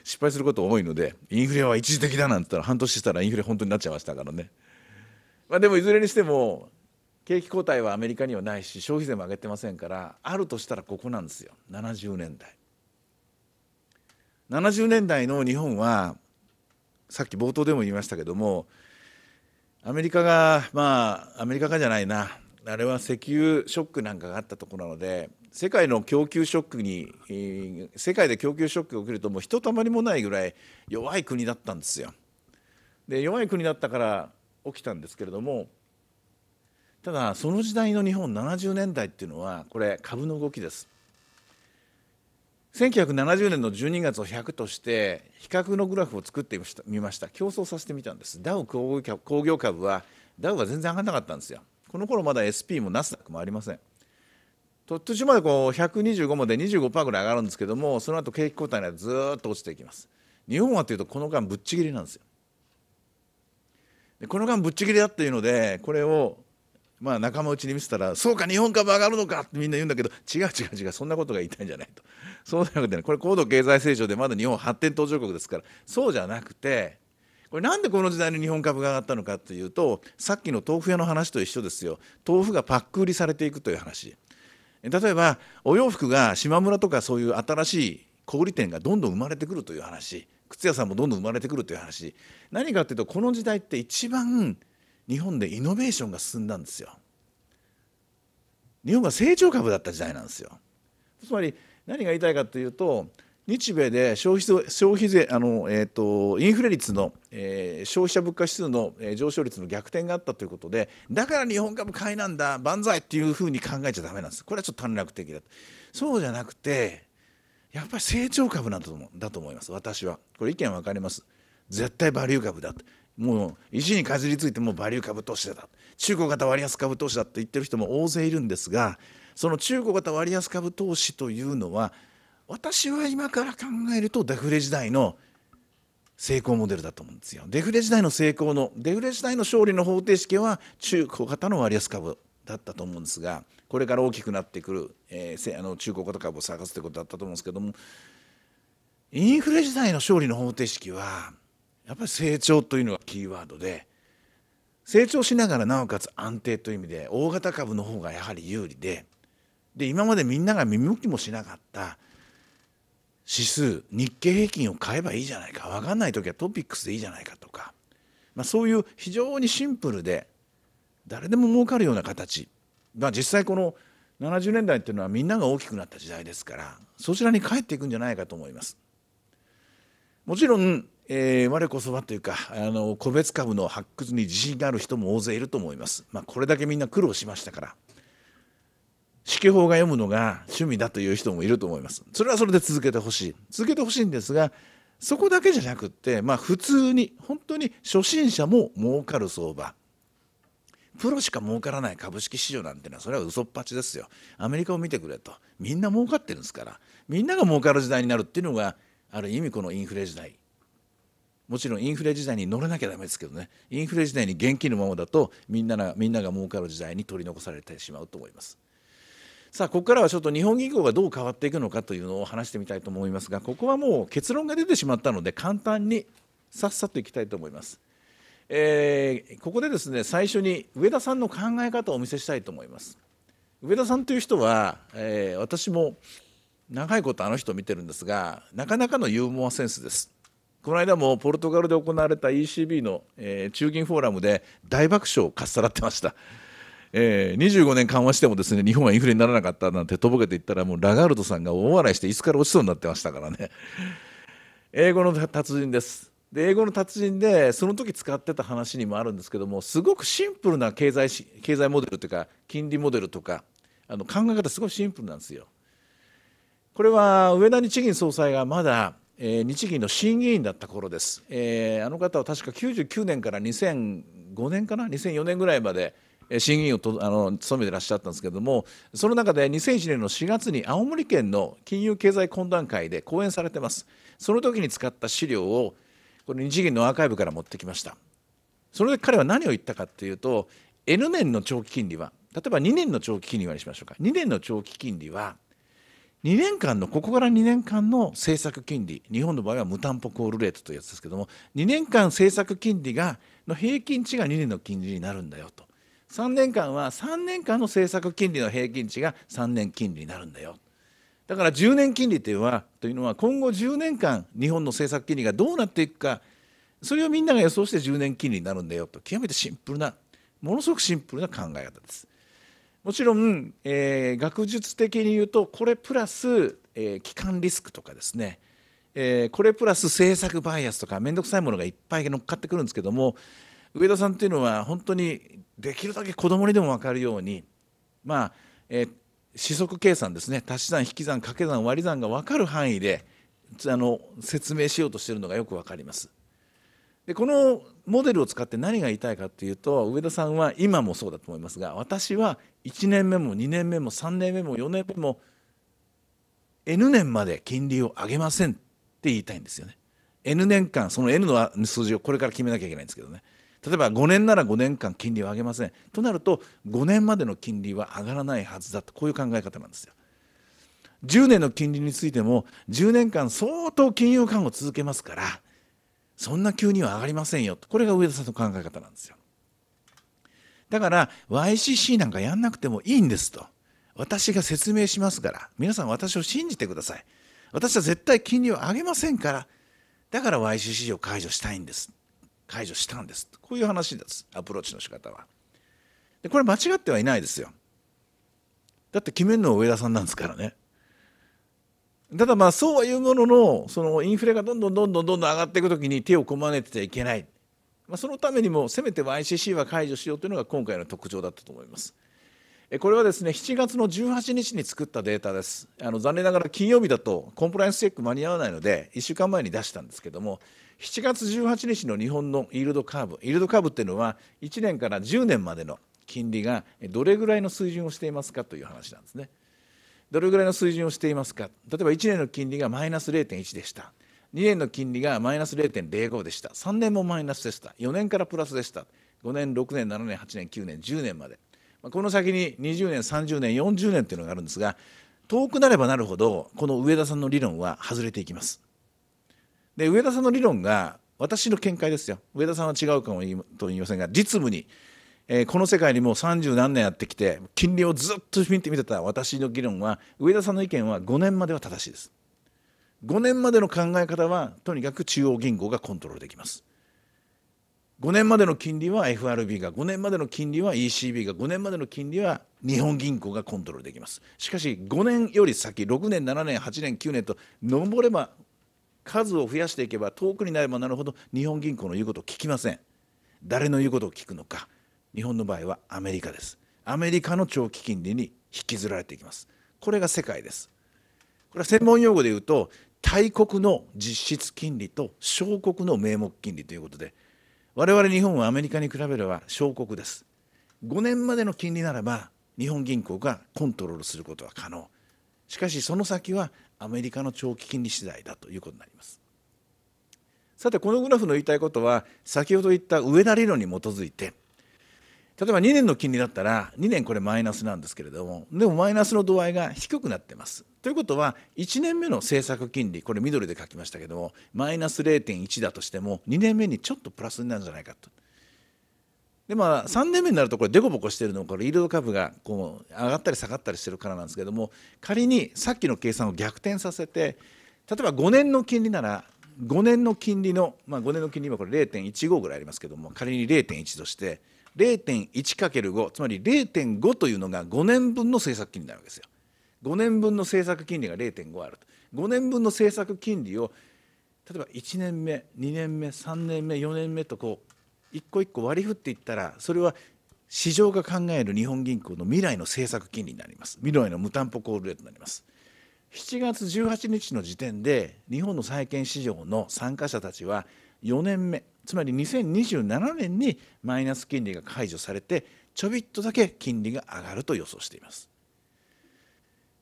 失敗すること多いのでインフレは一時的だなんて言ったら半年したらインフレ本当になっちゃいましたからね。まあ、でもいずれにしても景気後退はアメリカにはないし消費税も上げてませんからあるとしたらここなんですよ70年代70年代の日本はさっき冒頭でも言いましたけどもアメリカがまあアメリカかじゃないなあれは石油ショックなんかがあったところなので世界の供給ショックに、世界で供給ショックが起きるともうひとたまりもないぐらい弱い国だったんですよ。で弱い国だったから起きたんですけれどもただその時代の日本70年代っていうのはこれ株の動きです1970年の12月を100として比較のグラフを作ってみました競争させてみたんですダウ工業株はダウは全然上がらなかったんですよこの頃まだ SP もナスダックもありません途中までこう125まで25%ぐらい上がるんですけどもその後景気後退にはずっと落ちていきます日本はというとこの間ぶっちぎりなんですよでこの間ぶっちぎりだっていうのでこれをまあ仲間内に見せたら「そうか日本株上がるのか!」ってみんな言うんだけど違う違う違うそんなことが言いたいんじゃないとそうじゃなくて、ね、これ高度経済成長でまだ日本発展途上国ですからそうじゃなくてこれなんでこの時代に日本株が上がったのかっていうとさっきの豆腐屋の話と一緒ですよ豆腐がパック売りされていくという話例えばお洋服が島村とかそういう新しい小売店がどんどん生まれてくるという話靴屋さんもどんどん生まれてくるという話何かっていうとこの時代って一番日本でイノベーションが進んだんですよ。日本が成長株だった時代なんですよ。つまり何が言いたいかというと日米で消費消費税あの、えーと、インフレ率の、えー、消費者物価指数の、え上昇率の逆転があったということでだから日本株買いなんだ万歳っていうふうに考えちゃだめなんですこれはちょっと短絡的だとそうじゃなくてやっぱり成長株なんだと思うだと思います私はこれ意見分かります絶対バリュー株だってもう石にかじりついてもバリュー株投資だ中古型割安株投資だって言ってる人も大勢いるんですがその中古型割安株投資というのは私は今から考えるとデフレ時代の成功モデルだと思うんですよ。デフレ時代の成功のデフレ時代の勝利の方程式は中古型の割安株だったと思うんですがこれから大きくなってくる、えー、あの中国型株を探すということだったと思うんですけどもインフレ時代の勝利の方程式はやっぱり成長というのがキーワードで成長しながらなおかつ安定という意味で大型株の方がやはり有利でで今までみんなが耳向きもしなかった指数日経平均を買えばいいじゃないか分かんない時はトピックスでいいじゃないかとか、まあ、そういう非常にシンプルで誰でも儲かるような形まあ、実際この70年代っていうのはみんなが大きくなった時代ですからそちらに帰っていくんじゃないかと思います。もちろん、えー、我こそはというかあの個別株の発掘に自信がある人も大勢いると思います。まあ、これだけみんな苦労しましたから指揮法が読むのが趣味だという人もいると思います。それはそれで続けてほしい続けてほしいんですがそこだけじゃなくって、まあ、普通に本当に初心者も儲かる相場プロしか儲からない株式市場なんてのはそれは嘘っぱちですよアメリカを見てくれとみんな儲かってるんですからみんなが儲かる時代になるっていうのがある意味このインフレ時代もちろんインフレ時代に乗らなきゃだめですけどねインフレ時代に元気のままだとみんながみんなが儲かる時代に取り残されてしまうと思います。さあここからはちょっと日本銀行がどう変わっていくのかというのを話してみたいと思いますがここはもう結論が出てしまったので簡単にさっさといきたいと思います。えー、ここでですね最初に上田さんの考え方をお見せしたいと思います上田さんという人は、えー、私も長いことあの人を見てるんですがなかなかのユーモアセンスですこの間もポルトガルで行われた ECB の、えー、中銀フォーラムで大爆笑をかっさらってましたえー、25年緩和してもですね日本はインフレにならなかったなんてとぼけていったらもうラガールドさんが大笑いしていつから落ちそうになってましたからね英語の達人ですで英語の達人でその時使ってた話にもあるんですけどもすごくシンプルな経済経済モデルというか金利モデルとかあの考え方すごいシンプルなんですよ。これは上田日銀総裁がまだ、えー、日銀の審議員だった頃です、えー、あの方は確か99年から2005年かな2004年ぐらいまで審議員をとあの務めてらっしゃったんですけどもその中で2001年の4月に青森県の金融経済懇談会で講演されてますその時に使った資料をこの二次元のアーカイブから持ってきましたそれで彼は何を言ったかっていうと N 年の長期金利は例えば2年の長期金利はにしましょうか2年の長期金利は2年間のここから2年間の政策金利日本の場合は無担保コールレートというやつですけども2年間政策金利がの平均値が2年の金利になるんだよと3年間は3年間の政策金利の平均値が3年金利になるんだよだから10年金利というのはというのは今後10年間日本の政策金利がどうなっていくかそれをみんなが予想して10年金利になるんだよと極めてシンプルなものすごくシンプルな考え方です。もちろん、えー、学術的に言うとこれプラス、えー、機関リスクとかですね、えー、これプラス政策バイアスとか面倒くさいものがいっぱい乗っかってくるんですけども上田さんっていうのは本当にできるだけ子供にでも分かるようにまあ、えー、四則計算ですね足し算引き算掛け算割り算が分かる範囲であの説明しようとしているのがよく分かります。でこのモデルを使って何が言いたいかというと上田さんは今もそうだと思いますが私は1年目も2年目も3年目も4年目も N 年まで金利を上げませんって言いたいんですよね。N 年間その N の数字をこれから決めなきゃいけないんですけどね。例えば5年なら5年間金利を上げませんとなると5年までの金利は上がらないはずだとこういう考え方なんですよ。10年の金利についても10年間相当金融緩和を続けますからそんな急には上がりませんよこれが上田さんの考え方なんですよ。だから YCC なんかやんなくてもいいんですと私が説明しますから皆さん私を信じてください私は絶対金利を上げませんからだから YCC を解除したいんです解除したんですこういう話ですアプローチの仕方はでこれ間違ってはいないですよだって決めるのは上田さんなんですからねただまあそうはいうもののそのインフレがどんどんどんどんどんどん上がっていくときに手をこまねてちゃいけない、まあ、そのためにもせめて YCC は解除しようというのが今回の特徴だったと思いますこれはですね7月の18日に作ったデータですあの残念ながら金曜日だとコンプライアンスチェック間に合わないので1週間前に出したんですけども7月18日の日本のイールドカーブイールドカーブっていうのは1年から10年までの金利がどれぐらいの水準をしていますかという話なんですね。どれぐらいの水準をしていますか例えば1年の金利がマイナス0.1でした2年の金利がマイナス0.05でした3年もマイナスでした4年からプラスでした5年6年7年8年9年10年までこの先に20年30年40年っていうのがあるんですが遠くなればなるほどこの上田さんの理論は外れていきます。で上田さんの理論が私の見解ですよ上田さんは違うかもと言いませんが実務に、えー、この世界にもう三十何年やってきて金利をずっと見てみてた私の議論は上田さんの意見は5年までは正しいです5年までの考え方はとにかく中央銀行がコントロールできます5年までの金利は FRB が5年までの金利は ECB が5年までの金利は日本銀行がコントロールできますしかし5年より先6年7年8年9年と上れば数を増やしていけば遠くになればなるほど日本銀行の言うことを聞きません誰の言うことを聞くのか日本の場合はアメリカですアメリカの長期金利に引きずられていきますこれが世界ですこれは専門用語で言うと大国の実質金利と小国の名目金利ということで我々日本はアメリカに比べれば小国です5年までの金利ならば日本銀行がコントロールすることは可能しかしその先はアメリカの長期金利次第だということになります。さてこのグラフの言いたいことは先ほど言った上田理論に基づいて例えば2年の金利だったら2年これマイナスなんですけれどもでもマイナスの度合いが低くなってます。ということは1年目の政策金利これ緑で書きましたけどもマイナス0.1だとしても2年目にちょっとプラスになるんじゃないかとでまあ3年目になるとこれデコボコしてるのこれイールド株がこう上がったり下がったりしてるからなんですけども仮にさっきの計算を逆転させて例えば5年の金利なら5年の金利の、まあ、5年の金利はこれ0.15ぐらいありますけども仮に0.1として0.1かける5つまり0.5というのが5年分の政策金利なわけですよ。5年分の政策金利が0.5あると5年分の政策金利を例えば1年目2年目3年目4年目とこう一個一個割り振っていったらそれは市場が考える日本銀行の未来の政策金利になります未来の無担保コールレートになります7月18日の時点で日本の債券市場の参加者たちは4年目つまり2027年にマイナス金利が解除されてちょびっとだけ金利が上がると予想しています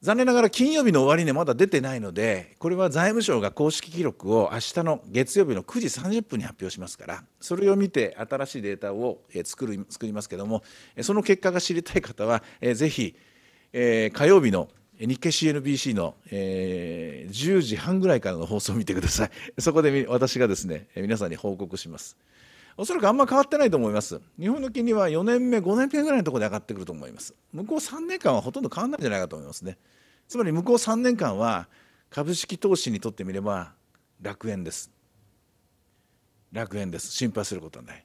残念ながら金曜日の終わり値まだ出てないのでこれは財務省が公式記録を明日の月曜日の9時30分に発表しますからそれを見て新しいデータを作る作りますけどもその結果が知りたい方はぜひ火曜日の日経 CNBC の、えー、10時半ぐらいからの放送を見てください。そこで私がですね皆さんに報告します。おそらくあんま変わってないと思います。日本の金利は4年目、5年目ぐらいのところで上がってくると思います。向こう3年間はほとんど変わらないんじゃないかと思いますね。つまり向こう3年間は株式投資にとってみれば楽園です。楽園です。心配することはない。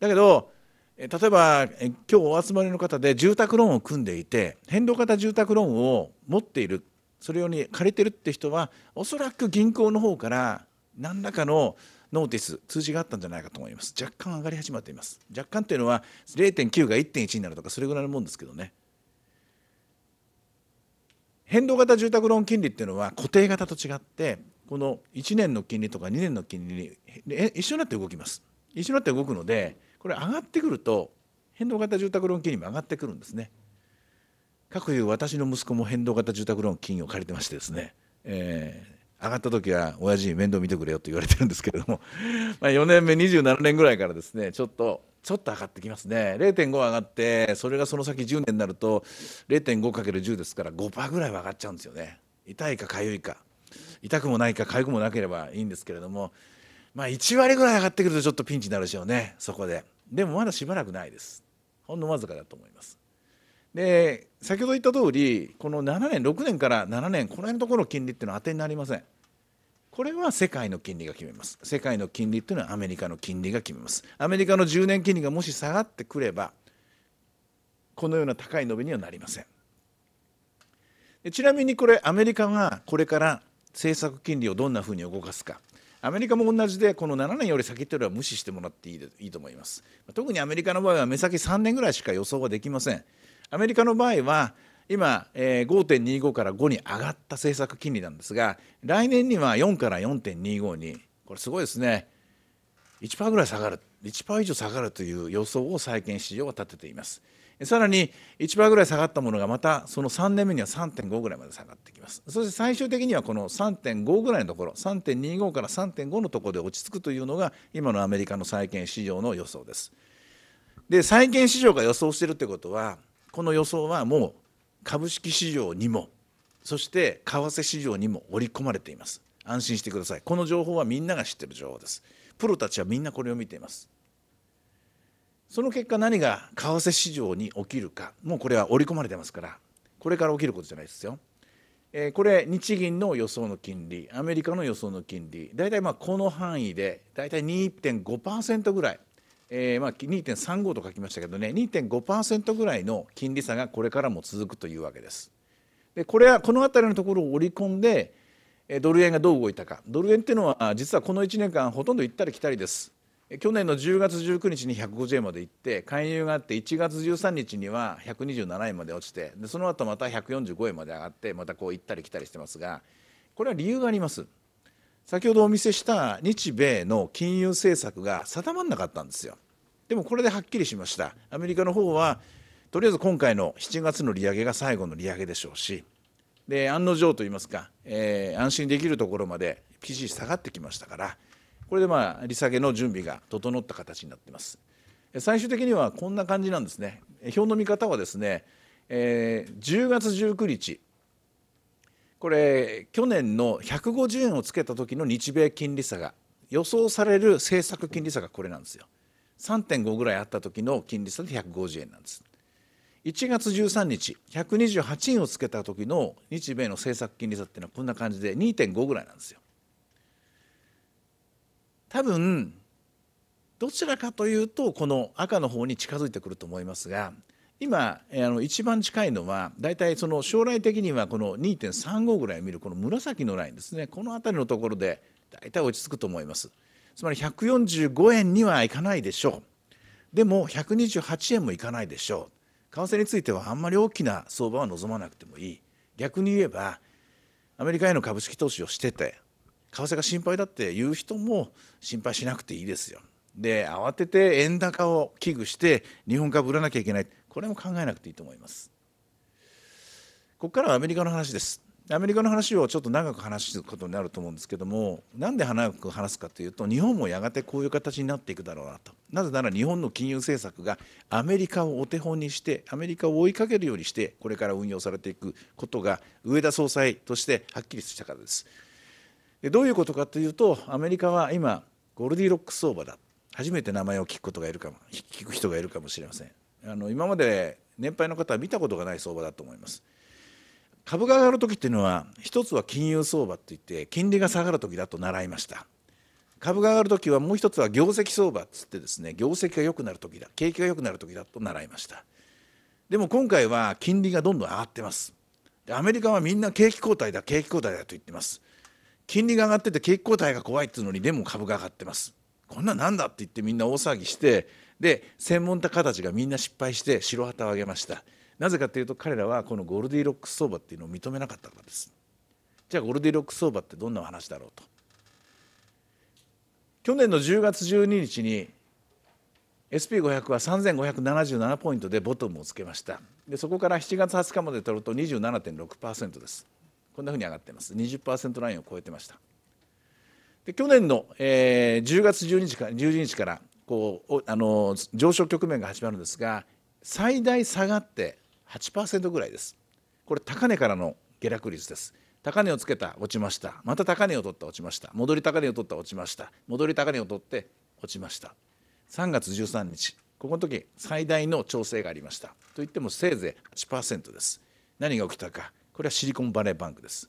だけど、例えば今日お集まりの方で住宅ローンを組んでいて変動型住宅ローンを持っているそれ用に借りてるって人はおそらく銀行の方から何らかのノーティス通知があったんじゃないかと思います若干上がり始まっています若干というのは0.9が1.1になるとかそれぐらいのもんですけどね変動型住宅ローン金利っていうのは固定型と違ってこの1年の金利とか2年の金利に一緒になって動きます一緒になって動くのでこれ上がってくると変動型住宅ローン金利も上がってくるんですね各いう私の息子も変動型住宅ローン金を借りてましてですね、えー、上がった時は親父に面倒見てくれよと言われてるんですけれども ま4年目27年ぐらいからですねちょっとちょっと上がってきますね0.5上がってそれがその先10年になると 0.5×10 ですから5%ぐらいは上がっちゃうんですよね痛いか痒いか痛くもないか痒くもなければいいんですけれどもまあ1割ぐらい上がってくるとちょっとピンチになるでしょうねそこででもまだしばらくないですほんのわずかだと思いますで先ほど言った通りこの7年6年から7年この辺のところ金利っていうのは当てになりませんこれは世界の金利が決めます世界の金利っていうのはアメリカの金利が決めますアメリカの10年金利がもし下がってくればこのような高い伸びにはなりませんちなみにこれアメリカがこれから政策金利をどんなふうに動かすかアメリカも同じでこの7年より先というのは無視してもらっていいと思います特にアメリカの場合は目先3年ぐらいしか予想はできませんアメリカの場合は今、えー、5.25から5に上がった政策金利なんですが来年には4から4.25にこれすごいですね1%ぐらい下がる1%以上下がるという予想を債券市場は立てていますさらに1%ぐらい下がったものがまたその3年目には3.5ぐらいまで下がってきますそして最終的にはこの3.5ぐらいのところ3.25から3.5のところで落ち着くというのが今のアメリカの債券市場の予想ですで債券市場が予想しているということはこの予想はもう株式市場にもそして為替市場にも織り込まれています安心してくださいこの情報はみんなが知ってる情報ですプロたちはみんなこれを見ていますその結果何が為替市場に起きるかもうこれは織り込まれてますからこれから起きることじゃないですよえこれ日銀の予想の金利アメリカの予想の金利大体まあこの範囲で大体2.5%ぐらいえまあ2.35と書きましたけどね2.5%ぐらいの金利差がこれからも続くというわけです。でこれはこの辺りのところを織り込んでドル円がどう動いたかドル円っていうのは実はこの1年間ほとんど行ったり来たりです。去年の10月19日に150円まで行って介入があって1月13日には127円まで落ちてでその後また145円まで上がってまたこう行ったり来たりしてますがこれは理由があります。先ほどお見せした日米の金融政策が定まらなかったんですよ。でもこれではっきりしました。アメリカの方はとりあえず今回の7月の利上げが最後の利上げでしょうし、で案の定といいますか、えー、安心できるところまで PC 下がってきましたから、これでまあ利下げの準備が整った形になっています。最終的にはこんな感じなんですね。表の見方はですね、えー、10月19日これ去年の150円をつけた時の日米金利差が予想される政策金利差がこれなんですよ。3.5ぐらいあった時の金利差で150円なんです。1月13日128円をつけた時の日米の政策金利差っていうのはこんな感じで2.5ぐらいなんですよ。多分どちらかというとこの赤の方に近づいてくると思いますが今あの一番近いのは大体その将来的にはこの2.35ぐらい見るこの紫のラインですねこの辺りのところで大体落ち着くと思いますつまり145円にはいかないでしょうでも128円もいかないでしょう為替についてはあんまり大きな相場は望まなくてもいい逆に言えばアメリカへの株式投資をしてて為替が心配だっていう人も心配しなくていいですよで慌てて円高を危惧して日本株売らなきゃいけないこれも考えなくていいと思います。ここからはアメリカの話です。アメリカの話をちょっと長く話すことになると思うんですけどもなんで長く話すかというと日本もやがてこういう形になっていくだろうなとなぜなら日本の金融政策がアメリカをお手本にしてアメリカを追いかけるようにしてこれから運用されていくことが上田総裁としてはっきりしたからです。でどういうことかというとアメリカは今ゴルディロック相場だ初めて名前を聞くことがいるかも聞く人がいるかもしれませんあの今まで年配の方は見たことがない相場だと思います。株が上がる時っていうのは一つは金融相場っていって金利が下がる時だと習いました株が上がる時はもう一つは業績相場っつってですね業績が良くなる時だ景気が良くなる時だと習いましたでも今回は金利がどんどん上がってますアメリカはみんな景気後退だ景気後退だと言ってます金利が上がってて景気後退が怖いっていうのにでも株が上がってますこんななんだって言ってみんな大騒ぎしてで専門家たちがみんな失敗して白旗を上げましたなぜかというと彼らはこのゴルディロックス相場っていうのを認めなかったからですじゃあゴルディロックス相場ってどんな話だろうと去年の10月12日に SP500 は3577ポイントでボトムをつけましたでそこから7月20日まで取ると27.6%ですこんなふうに上がってます20%ラインを超えてましたで去年の、えー、10月12日から ,12 日からこうあの上昇局面が始まるんですが最大下がって8%ぐらいですこれ高値からの下落率です高値をつけた落ちましたまた高値を取った落ちました戻り高値を取った落ちました戻り高値を取って落ちました3月13日ここの時最大の調整がありましたといってもせいぜい8%です何が起きたかこれはシリコンバレーバンクです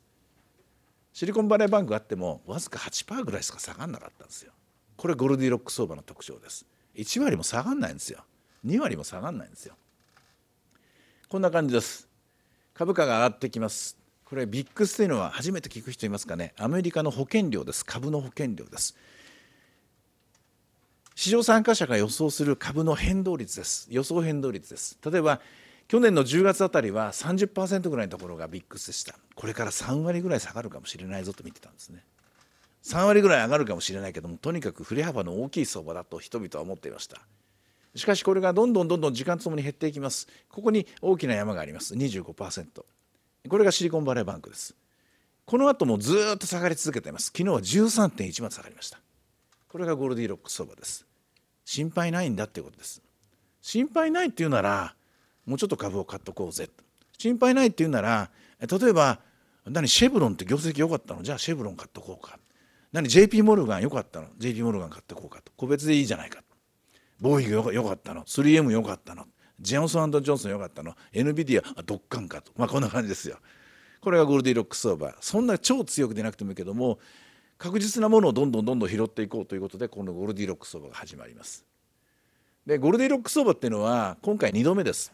シリコンバレーバンクあってもわずか8%ぐらいしか下がらなかったんですよこれゴルディロック相場の特徴です1割も下がんないんですよ2割も下がんないんですよこんな感じです株価が上がってきますこれビックスというのは初めて聞く人いますかねアメリカの保険料です株の保険料です市場参加者が予想する株の変動率です予想変動率です例えば去年の10月あたりは30%ぐらいのところがビックスでしたこれから3割ぐらい下がるかもしれないぞと見てたんですね3割ぐらい上がるかもしれないけどもとにかく振れ幅の大きい相場だと人々は思っていましたしかしこれがどんどんどんどん時間とともに減っていきますここに大きな山があります25%これがシリコンバレーバンクですこの後もずっと下がり続けています昨日は13.1まで下がりましたこれがゴールディロック相場です心配ないんだっていうことです心配ないっていうならもうちょっと株を買っとこうぜ心配ないっていうなら例えば何シェブロンって業績良かったのじゃあシェブロン買っとこうか何 JP モルガン良かったの JP モルガン買ってこうかと個別でいいじゃないかボーイグ良かったの 3M 良かったのジョンソンジョンソン良かったの NVIDIA ドッカンかとまあこんな感じですよこれがゴールディロックス相場そんな超強く出なくてもいいけども確実なものをどんどんどんどん拾っていこうということでこのゴールディロックス相場が始まりますでゴールディロックス相場っていうのは今回2度目です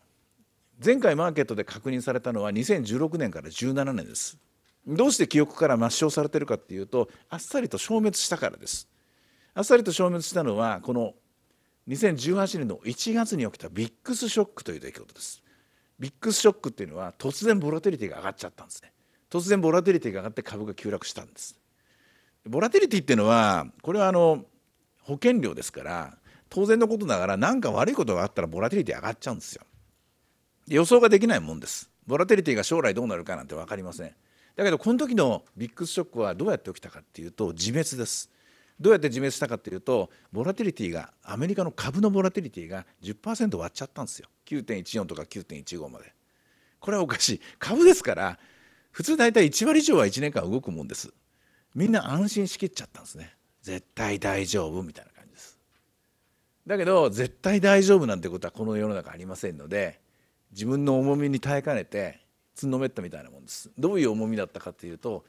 前回マーケットで確認されたのは2016年から17年ですどうして記憶から抹消されてるかっていうとあっさりと消滅したからですあっさりと消滅したのはこの2018年の1月に起きたビックスショックという出来事ですビックスショックっていうのは突然ボラテリティが上がっちゃったんですね突然ボラテリティが上がって株が急落したんですボラテリティっていうのはこれはあの保険料ですから当然のことながら何か悪いことがあったらボラテリティ上がっちゃうんですよ予想ができないもんですボラテリティが将来どうなるかなんて分かりませんだけどこの時のビッグショックはどうやって起きたかっていうと自滅ですどうやって自滅したかというとボラティリティがアメリカの株のボラティリティが10%割っちゃったんですよ9.14とか9.15までこれはおかしい株ですから普通大体1割以上は1年間動くもんですみんな安心しきっちゃったんですね絶対大丈夫みたいな感じですだけど絶対大丈夫なんてことはこの世の中ありませんので自分の重みに耐えかねてつんのめったみたいなもんですどういう重みだったかというと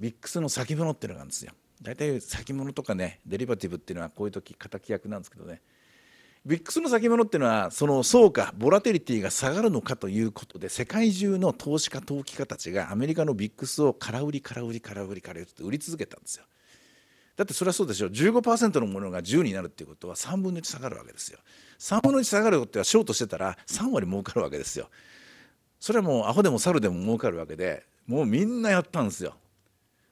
ビックスの先物っていうのがあるんですよ大体先物とかねデリバティブっていうのはこういう時敵役なんですけどねビックスの先物っていうのはその相かボラテリティが下がるのかということで世界中の投資家投機家たちがアメリカのビックスを空売り空売り空売り空売りって売り続けたんですよだってそれはそうでしょ15%のものが10になるっていうことは3分の1下がるわけですよ3分の1下がるってはショートしてたら3割儲かるわけですよそれはもうアホでも猿でも儲かるわけでもうみんなやったんですよ。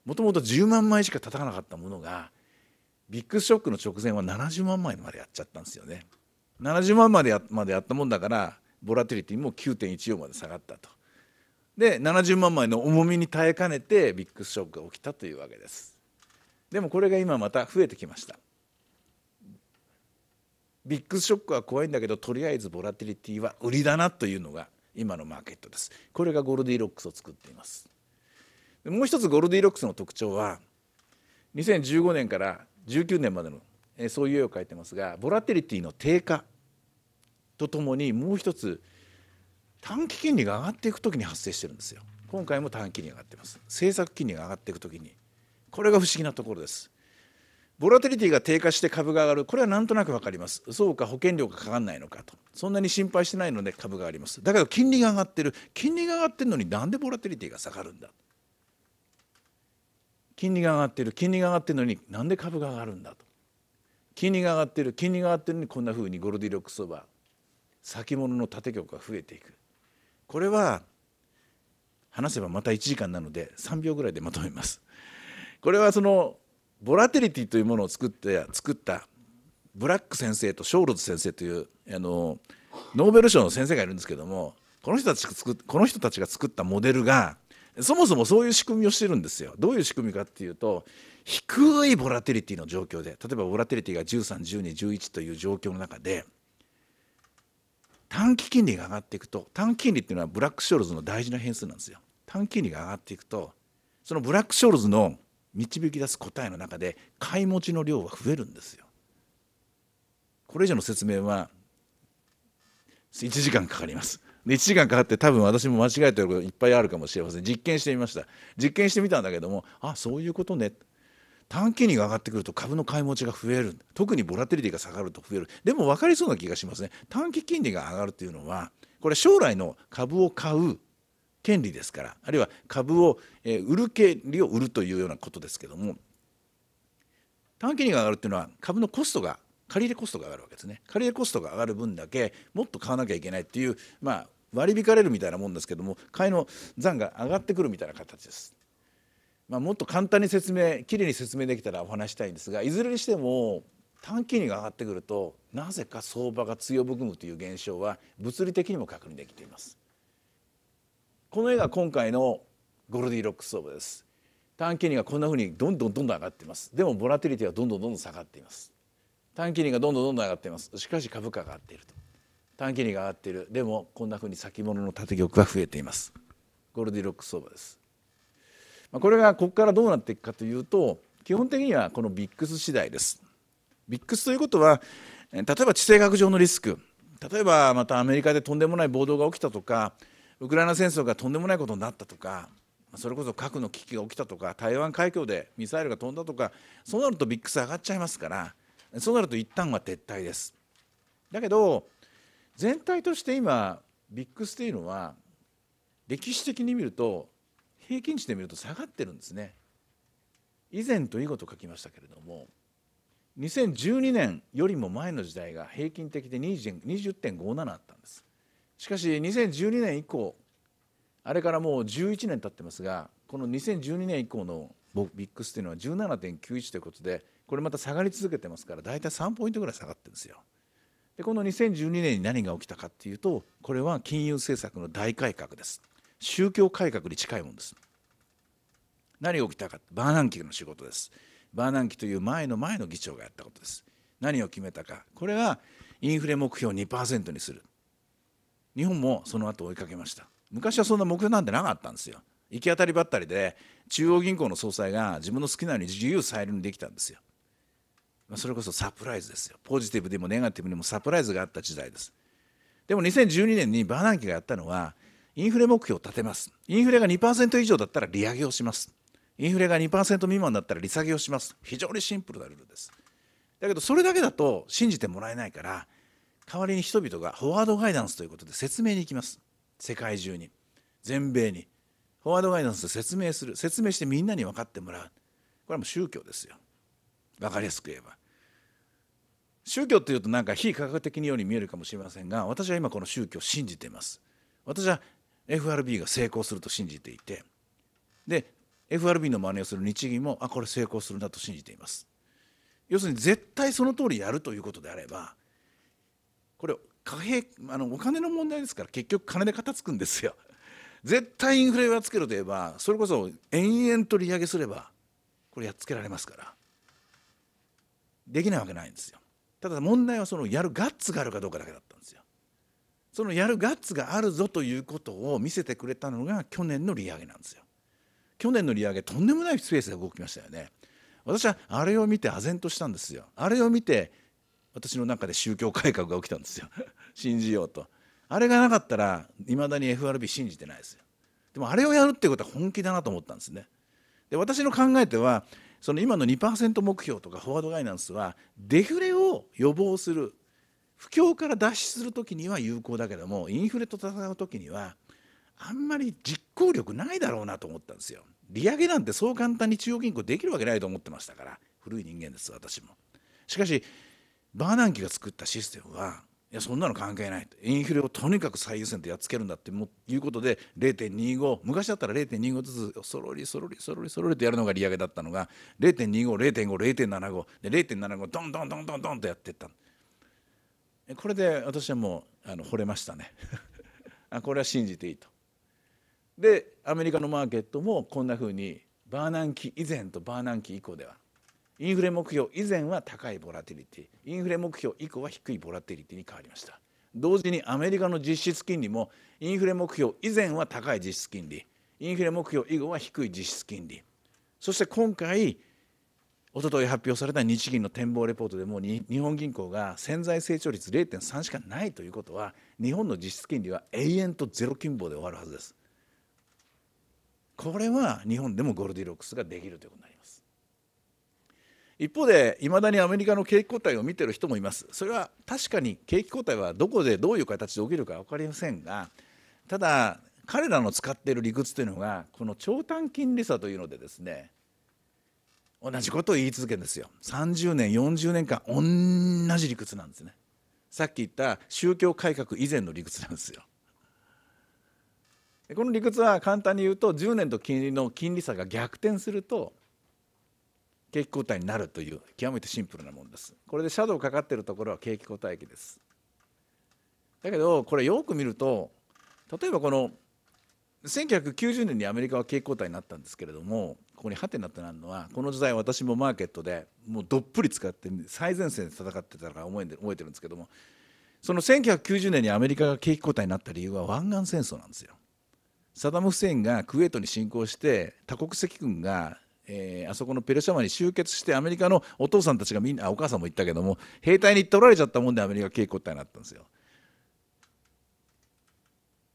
もともと10万枚しか叩かなかったものがビッグショックの直前は70万枚までやっちゃったんですよね。70万までやまでやったもんだからボラティリティも9.14まで下がったと。で70万枚の重みに耐えかねてビッグショックが起きたというわけです。でもこれが今また増えてきました。ビッグショックは怖いんだけどとりあえずボラティリティは売りだなというのが今のマーケットですこれがゴールディロックスを作っていますもう一つゴールディロックスの特徴は2015年から19年までのえそういう絵を描いてますがボラティリティの低下とともにもう一つ短期金利が上がっていくときに発生してるんですよ今回も短期金利上がってます政策金利が上がっていくときにこれが不思議なところですボラテリティが低下して株が上がるこれはなんとなく分かりますそうか保険料がかかんないのかとそんなに心配してないので株が上がりますだけど金利が上がってる金利が上がってるのになんでボラテリティが下がるんだ金利が上がってる金利が上がってるのになんで株が上がるんだと金利が上がってる金利が上がってるのにこんなふうにゴルディロック相場先物の縦局が増えていくこれは話せばまた1時間なので3秒ぐらいでまとめます。これはそのボラテリティというものを作って作ったブラック先生とショールズ先生というあのノーベル賞の先生がいるんですけどもこの人たちが作この人たちが作ったモデルがそもそもそういう仕組みをしてるんですよ。どういう仕組みかっていうと低いボラテリティの状況で例えばボラテリティが131211という状況の中で短期金利が上がっていくと短期金利っていうのはブラック・ショールズの大事な変数なんですよ。短期金利が上がっていくとそのブラック・ショールズの導き出す答えの中で買い持ちの量は増えるんですよ。これ以上の説明は1時間かかります。で1時間かかって多分私も間違えてることいっぱいあるかもしれません実験してみました実験してみたんだけどもあそういうことね短期に上がってくると株の買い持ちが増える特にボラテリティが下がると増えるでも分かりそうな気がしますね短期金利が上がるというのはこれ将来の株を買う権利ですからあるいは株を、え売る権利を売るというようなことですけども短期利が上がるっていうのは株のコストが借入コストが上がるわけですね借入コストが上がる分だけもっと買わなきゃいけないっていう、まあ、割り引かれるみたいなもんですけども買いの残が上がってくるみたいな形です。まあ、もっと簡単に説明きれいに説明できたらお話したいんですがいずれにしても短期利が上がってくるとなぜか相場が強含むという現象は物理的にも確認できています。この絵が今回のゴルディロックスオブです。短期利がこんな風にどんどんどんどん上がっています。でもボラティリティはどんどんどんどん下がっています。短期利がどんどんどんどん上がっています。しかし株価が上がっていると。短期利が上がっている。でもこんな風に先物の縦玉が増えています。ゴルディロックスオブです。まあ、これがここからどうなっていくかというと、基本的にはこのビックス次第です。ビックスということは、例えば地政学上のリスク、例えばまたアメリカでとんでもない暴動が起きたとか、ウクライナ戦争がとんでもないことになったとかそれこそ核の危機が起きたとか台湾海峡でミサイルが飛んだとかそうなるとビックス上がっちゃいますからそうなると一旦は撤退です。だけど全体として今ビックスっていうのは歴史的に見ると平均値で見ると下がってるんですね。以前と以後と書きましたけれども2012年よりも前の時代が平均的で20.57あったんです。しかし2012年以降あれからもう11年経ってますがこの2012年以降のビックスというのは17.91ということでこれまた下がり続けてますから大体3ポイントぐらい下がってるんですよ。でこの2012年に何が起きたかっていうとこれは金融政策の大改革です。宗教改革に近いものです。何が起きたかバーナンキの仕事です。バーナンキという前の前の議長がやったことです。何を決めたかこれはインフレ目標を2%にする日本もその後追いかけました昔はそんな目標なんてなかったんですよ行き当たりばったりで中央銀行の総裁が自分の好きなように自由裁量にできたんですよそれこそサプライズですよポジティブでもネガティブでもサプライズがあった時代ですでも2012年にバーナンキがやったのはインフレ目標を立てますインフレが2%以上だったら利上げをしますインフレが2%未満だったら利下げをします非常にシンプルなルールですだけどそれだけだと信じてもらえないから代わりに人々がフォワードガイダンスということで説明に行きます世界中に全米にフォワードガイダンスで説明する説明してみんなに分かってもらうこれはもう宗教ですよ分かりやすく言えば宗教っていうとなんか非科学的にように見えるかもしれませんが私は今この宗教を信じています私は FRB が成功すると信じていてで FRB の真似をする日銀もあこれ成功するなと信じています要するに絶対その通りやるということであればこれ貨幣あのお金の問題ですから結局金で片付くんですよ。絶対インフレはつけろといえばそれこそ延々と利上げすればこれやっつけられますからできないわけないんですよ。ただ問題はそのやるガッツがあるかどうかだけだったんですよ。そのやるガッツがあるぞということを見せてくれたのが去年の利上げなんですよ。去年の利上げとんでもないスペースが動きましたよね。私はあれを見て唖然としたんですよ。あれを見て私の中で宗教改革が起きたんですよ 信じようとあれがなかったらいまだに FRB 信じてないですよでもあれをやるっていうことは本気だなと思ったんですねで私の考えてはその今の2%目標とかフォワードガイナンスはデフレを予防する不況から脱出する時には有効だけどもインフレと戦う時にはあんまり実行力ないだろうなと思ったんですよ。利上げなんてそう簡単に中央銀行できるわけないと思ってましたから古い人間です私も。しかしバーナンキが作ったシステムはいやそんなの関係ないとインフレをとにかく最優先でやっつけるんだっていうことで0.25昔だったら0.25ずつそろりそろりそろりそろりとやるのが利上げだったのが0.250.50.75で0.75ドンドンドンドンドンとやっていったこれで私はもうあの惚れましたね これは信じていいと。でアメリカのマーケットもこんなふうにバーナンキ以前とバーナンキ以降ではインフレ目標以前は高いボラティリティインフレ目標以降は低いボラティリティに変わりました同時にアメリカの実質金利もインフレ目標以前は高い実質金利インフレ目標以後は低い実質金利そして今回おととい発表された日銀の展望レポートでも日本銀行が潜在成長率0.3しかないということは日本の実質金利は永遠とゼロ金棒で終わるはずですこれは日本でもゴルディロックスができるということになります一方でいまだにアメリカの景気後退を見てる人もいますそれは確かに景気後退はどこでどういう形で起きるか分かりませんがただ彼らの使っている理屈というのがこの長短金利差というのでですね同じことを言い続けるんですよ30年40年間同じ理屈なんですねさっき言った宗教改革以前の理屈なんですよこの理屈は簡単に言うと10年と金利の金利差が逆転すると景気後退になるという極めてシンプルなものですこれでシャドウかかってるところは景気後退期ですだけどこれよく見ると例えばこの1990年にアメリカは景気後退になったんですけれどもここにハテナとなるのはこの時代私もマーケットでもうどっぷり使って最前線で戦ってたから覚えて覚えてるんですけどもその1990年にアメリカが景気後退になった理由は湾岸戦争なんですよ。サダム・フセインがクウェートに侵攻して多国籍軍がえー、あそこのペルシャ湾に集結してアメリカのお父さんたちがみんなお母さんも言ったけども兵隊に取られちゃったもんでアメリカ警固隊になったんですよ。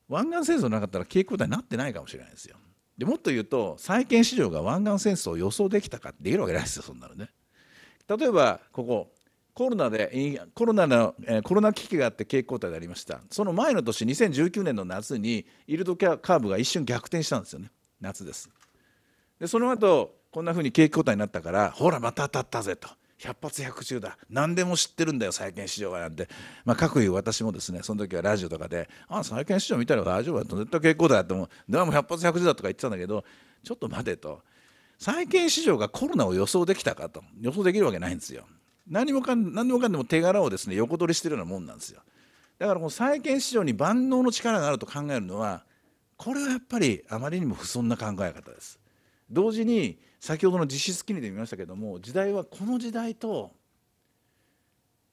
湾岸戦争なかったら警固隊になってないかもしれないですよ。でもっと言うと債券市場が湾岸戦争を予想できたかできるわけないですよそんなのね。例えばここコロナでコロナの、えコロナ危機があって景気後退でありましたその前の年2019年の夏にイールドカーブが一瞬逆転したんですよね夏ですでその後こんなふうに景気後退になったからほらまた当たったぜと。百発百中だ何でも知ってるんだよ債券市場はなんて、まあ、各言う私もですねその時はラジオとかで「ああ債券市場見たら大丈夫だ」と「絶対傾向だ」ってもう「でも百発百中だ」とか言ってたんだけどちょっと待てと債券市場がコロナを予想できたかと予想できるわけないんですよ何もかん何もかんでも手柄をですね横取りしてるようなもんなんですよだからこの債券市場に万能の力があると考えるのはこれはやっぱりあまりにも不遜な考え方です同時に先ほどの実質金利で見ましたけれども時代はこの時代と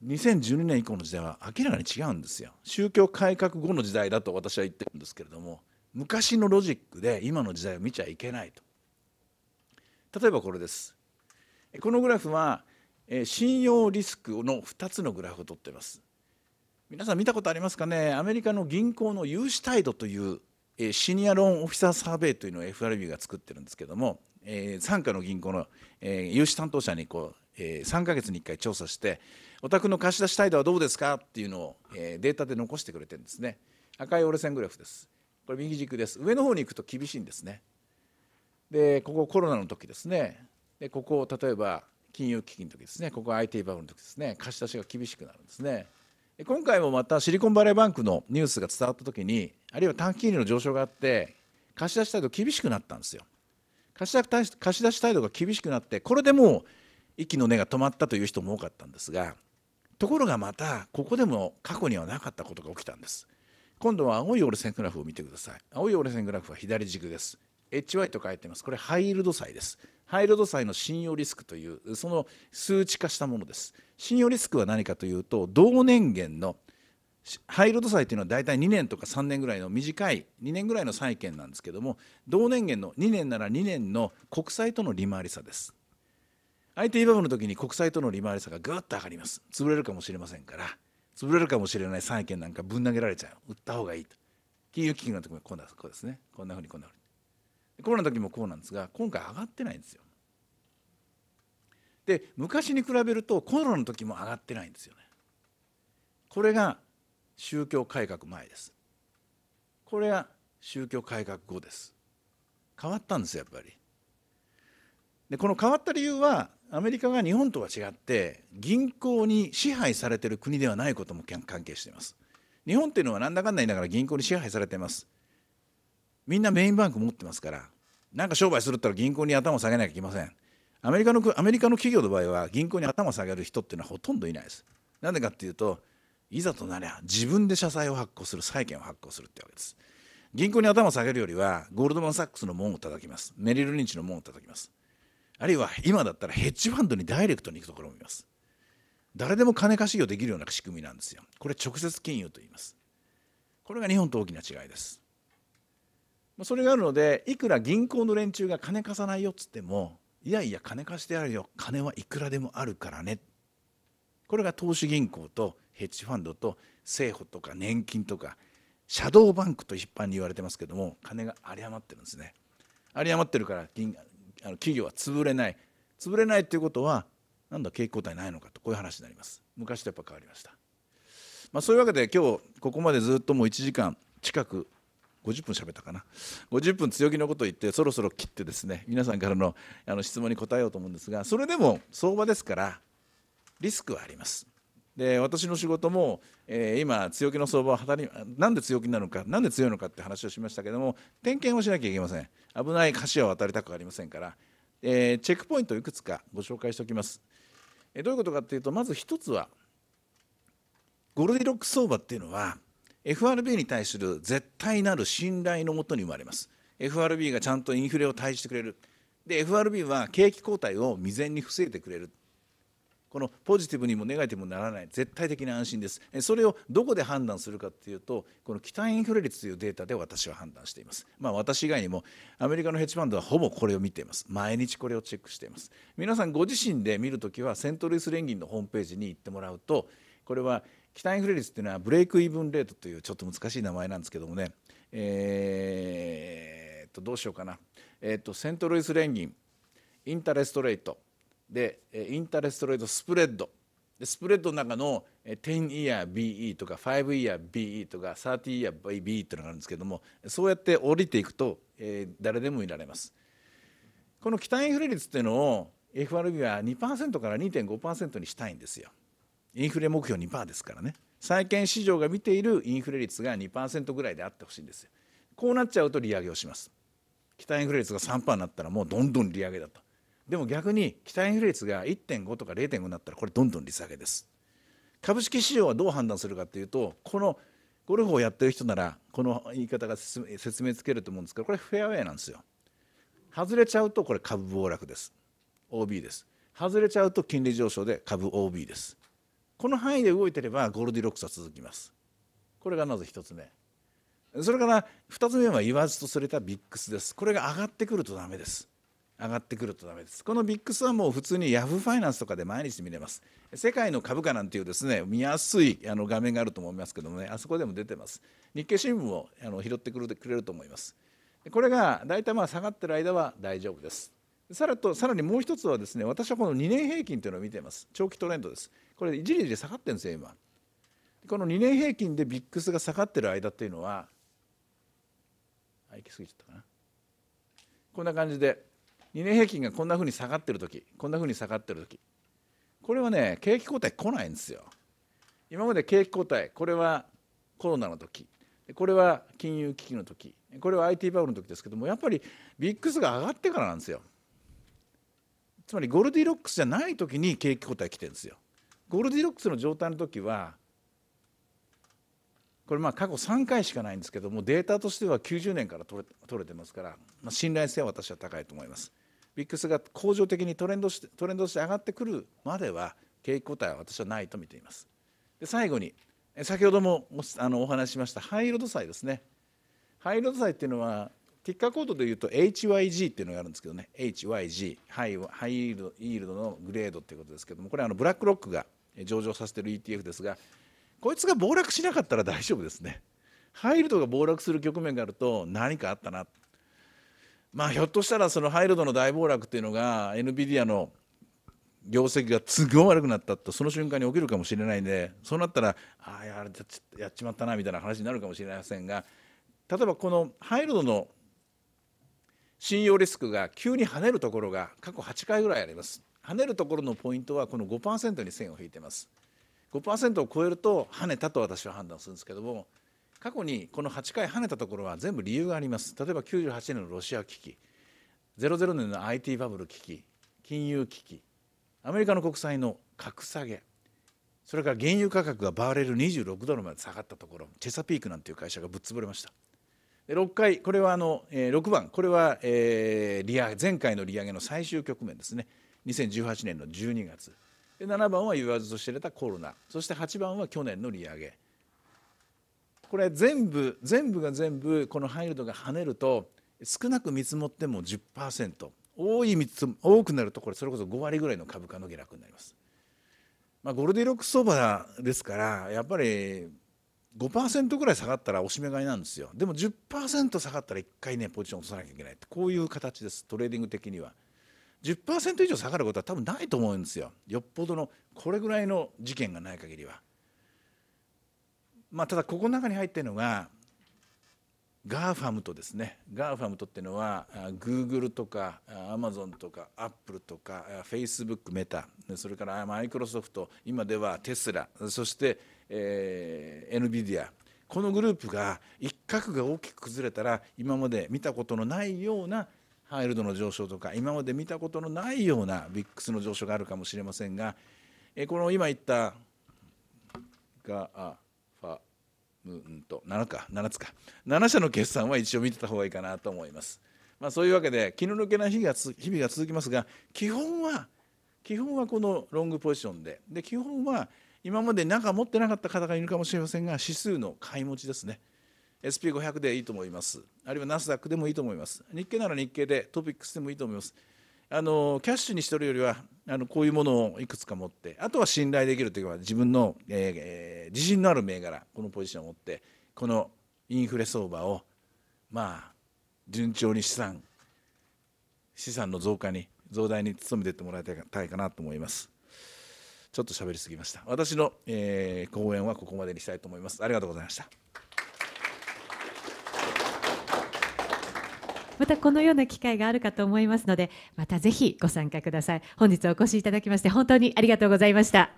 2012年以降の時代は明らかに違うんですよ宗教改革後の時代だと私は言ってるんですけれども昔のロジックで今の時代を見ちゃいけないと例えばこれですこのグラフは信用リスクの2つのグラフを取っています皆さん見たことありますかねアメリカの銀行の融資態度というシニアローンオフィサーサーベイというのを FRB が作ってるんですけども、え傘下の銀行の、え融資担当者にこう、え3か月に1回調査してお宅の貸し出し態度はどうですかっていうのを、えデータで残してくれてるんですね赤い折れ線グラフですこれ右軸です上の方に行くと厳しいんですねでここコロナの時ですねでここ例えば金融危機の時ですねここ IT バブルの時ですね貸し出しが厳しくなるんですね今回もまたシリコンバレーバンクのニュースが伝わった時にあるいは短期金利の上昇があって貸し出し態度厳しくなったんですよ貸し貸し出し態度が厳しくなってこれでもう息の根が止まったという人も多かったんですがところがまたここでも過去にはなかったことが起きたんです今度は青い折れ線グラフを見てください青い折れ線グラフは左軸です HY と書いてますこれハイイールド債ですハイイールド債の信用リスクというその数値化したものです信用リスクは何かというと同年限の廃炉土債というのは大体2年とか3年ぐらいの短い2年ぐらいの債券なんですけども同年限の2年なら2年の国債との利回り差です IT バブルの時に国債との利回り差がぐっと上がります潰れるかもしれませんから潰れるかもしれない債券なんかぶん投げられちゃう売った方がいいと金融危機の時もこんなこうですねこんなふうにこんなふうにコロナの時もこうなんですが今回上がってないんですよで昔に比べるとコロナの時も上がってないんですよね。これが宗教改革前です。これが宗教改革後です。変わったんですやっぱり。でこの変わった理由はアメリカが日本とは違って銀行に支配されてる国ではないことも関係しています。日本っていうのはなんだかんだ言いながら銀行に支配されています。みんなメインバンク持ってますからなんか商売するったら銀行に頭を下げなきゃいけません。アメリカのアメリカの企業の場合は銀行に頭下げる人っていうのはほとんどいないです。なんでかっていうといざとなりゃ自分で社債を発行する債券を発行するってわけです。銀行に頭を下げるよりはゴールドマン・サックスの門を叩きますメリル・リンチの門を叩きますあるいは今だったらヘッジファンドにダイレクトに行くところも見ます誰でも金貸し業できるような仕組みなんですよこれ直接金融と言いますこれが日本と大きな違いですそれがあるのでいくら銀行の連中が金貸さないよっつってもいやいや金貸してやるよ金はいくらでもあるからねこれが投資銀行とヘッジファンドと政府とか年金とかシャドーバンクと一般に言われてますけども金が有り余ってるんですね有り余ってるから銀あの企業は潰れない潰れないっていうことは何だ景気後退ないのかとこういう話になります昔とやっぱ変わりました、まあ、そういうわけで今日ここまでずっともう1時間近く50分喋ったかな50分強気のことを言ってそろそろ切ってですね皆さんからのあの質問に答えようと思うんですがそれでも相場ですからリスクはあります。で私の仕事も、えー、今強気の相場は働なんで強気なのかなんで強いのかって話をしましたけども点検をしなきゃいけません危ない橋は渡りたくありませんから、えー、チェックポイントをいくつかご紹介しておきます、えー、どういうことかっていうとまず1つはゴルディロック相場っていうのは FRB に対する絶対なる信頼のもとに生まれます FRB がちゃんとインフレを対峙してくれるで FRB は景気後退を未然に防いでくれるこのポジティブにもネガティブにもならない絶対的な安心ですそれをどこで判断するかっていうとこの期待インフレ率というデータで私は判断していますまあ私以外にもアメリカのヘッジファンドはほぼこれを見ています毎日これをチェックしています皆さんご自身で見るときはセントルイス連銀のホームページに行ってもらうとこれは期待インフレ率っていうのはブレイクイーブンレートというちょっと難しい名前なんですけどもねえー、っとどうしようかな、えー、っとセントルイス連銀インタレストレートでインタレストレートスプレッドでスプレッドの中の10イヤー BE とか5イヤー BE とか30イヤー BE っていうのがあるんですけどもそうやって降りていくと、えー、誰でもいられます。この期待インフレ率っていうのを FRB は2%から2.5%にしたいんですよ。インフレ目標2%ですからね債券市場が見ているインフレ率が2%ぐらいであってほしいんですよこうなっちゃうと利上げをします北インフレ率が3%になったらもうどんどん利上げだとでも逆に北インフレ率が1.5とか0.5になったらこれどんどん利下げです株式市場はどう判断するかというとこのゴルフをやってる人ならこの言い方が説明つけると思うんですけどこれフェアウェイなんですよ外れちゃうとこれ株暴落です OB です外れちゃうと金利上昇で株 OB ですこの範囲で動いてればゴールディロックスは続きますこれがまず1つ目それから2つ目は言わずとそれたビックスですこれが上がってくるとダメです上がってくるとダメですこのビックスはもう普通にヤフーファイナンスとかで毎日見れます世界の株価なんていうですね見やすいあの画面があると思いますけどもねあそこでも出てます日経新聞をあの拾ってくれると思いますこれが大体まあ下がってる間は大丈夫ですさらとさらにもう一つはですね私はこの2年平均というのを見ています長期トレンドですこれじりじり下がってるんですよ今この2年平均でビックスが下がってる間っていうのはあ行き過ぎちゃったかなこんな感じで2年平均がこんなふうに下がってる時こんなふうに下がってる時これはね景気後退来ないんですよ今まで景気後退これはコロナの時これは金融危機の時これは IT バブルの時ですけどもやっぱりビックスが上がってからなんですよつまりゴルディロックスじゃない時に景気後退来てるんですよ。ゴルディロックスの状態の時はこれまあ過去3回しかないんですけどもデータとしては90年から取れ取れてますから、まあ、信頼性は私は高いと思います。ビックスが恒常的にトレンドしてトレンドして上がってくるまでは景気後退は私はないと見ています。で最後に先ほどもあのお話ししました灰色土ーですね。灰色土ーっていうのはティッカーコードでいうと HYG っていうのがあるんですけどね HYG ハイハイイールイールドのグレードっていうことですけどもこれあのブラックロックが上場させてる ETF ですがこいつが暴落しなかったら大丈夫ですねハイイルドが暴落する局面があると何かあったなまあひょっとしたらそのハイイルドの大暴落っていうのが NVIDIA の業績が都合悪くなったとその瞬間に起きるかもしれないんでそうなったらああやっちまったなみたいな話になるかもしれませんが例えばこのハイルドの信用リスクが急に跳ねるところが過去8回ぐらいあります跳ねるところのポイントはこの5%に線を引いてます5%を超えると跳ねたと私は判断するんですけども過去にこの8回跳ねたところは全部理由があります例えば98年のロシア危機00年の IT バブル危機金融危機アメリカの国債の格下げそれから原油価格がバーレル26ドルまで下がったところチェサピークなんていう会社がぶっ潰れました6回これはあの、え6番これは、え利上げ前回の利上げの最終局面ですね2018年の12月7番は言わずと知れたコロナそして8番は去年の利上げこれ全部全部が全部このハイルドが跳ねると少なく見積もっても10%多い多くなるとこれそれこそ5割ぐらいの株価の下落になります。まあ、ゴルディロック相場ですからやっぱり5%ぐらい下がったらおしめ買いなんですよでも10%下がったら1回ねポジション落とさなきゃいけないってこういう形ですトレーディング的には10%以上下がることは多分ないと思うんですよよっぽどのこれぐらいの事件がない限りはまあただここの中に入ってるのがガーファムとですねガーファムとっていうのはグーグルとかアマゾンとかアップルとかフェイスブックメタそれからマイクロソフト今ではテスラそしてえー、NVIDIA このグループが一角が大きく崩れたら今まで見たことのないようなハイルドの上昇とか今まで見たことのないようなビックスの上昇があるかもしれませんが、えー、この今言ったガあファムンと7か7つか7社の決算は一応見てた方がいいかなと思います。まあ、そういうわけで気の抜けない日が日々が続きますが基本は基本はこのロングポジションでで基本は今まで何か持ってなかった方がいるかもしれませんが指数の買い持ちですね SP500 でいいと思いますあるいはナスダックでもいいと思います日経なら日経でトピックスでもいいと思いますあのキャッシュにしとるよりはあのこういうものをいくつか持ってあとは信頼できるというか自分の、えー、自信のある銘柄このポジションを持ってこのインフレ相場をまあ順調に資産資産の増加に増大に努めていってもらいたいかなと思います。ちょっと喋りすぎました私の、えー、講演はここまでにしたいと思いますありがとうございましたまたこのような機会があるかと思いますのでまたぜひご参加ください本日お越しいただきまして本当にありがとうございました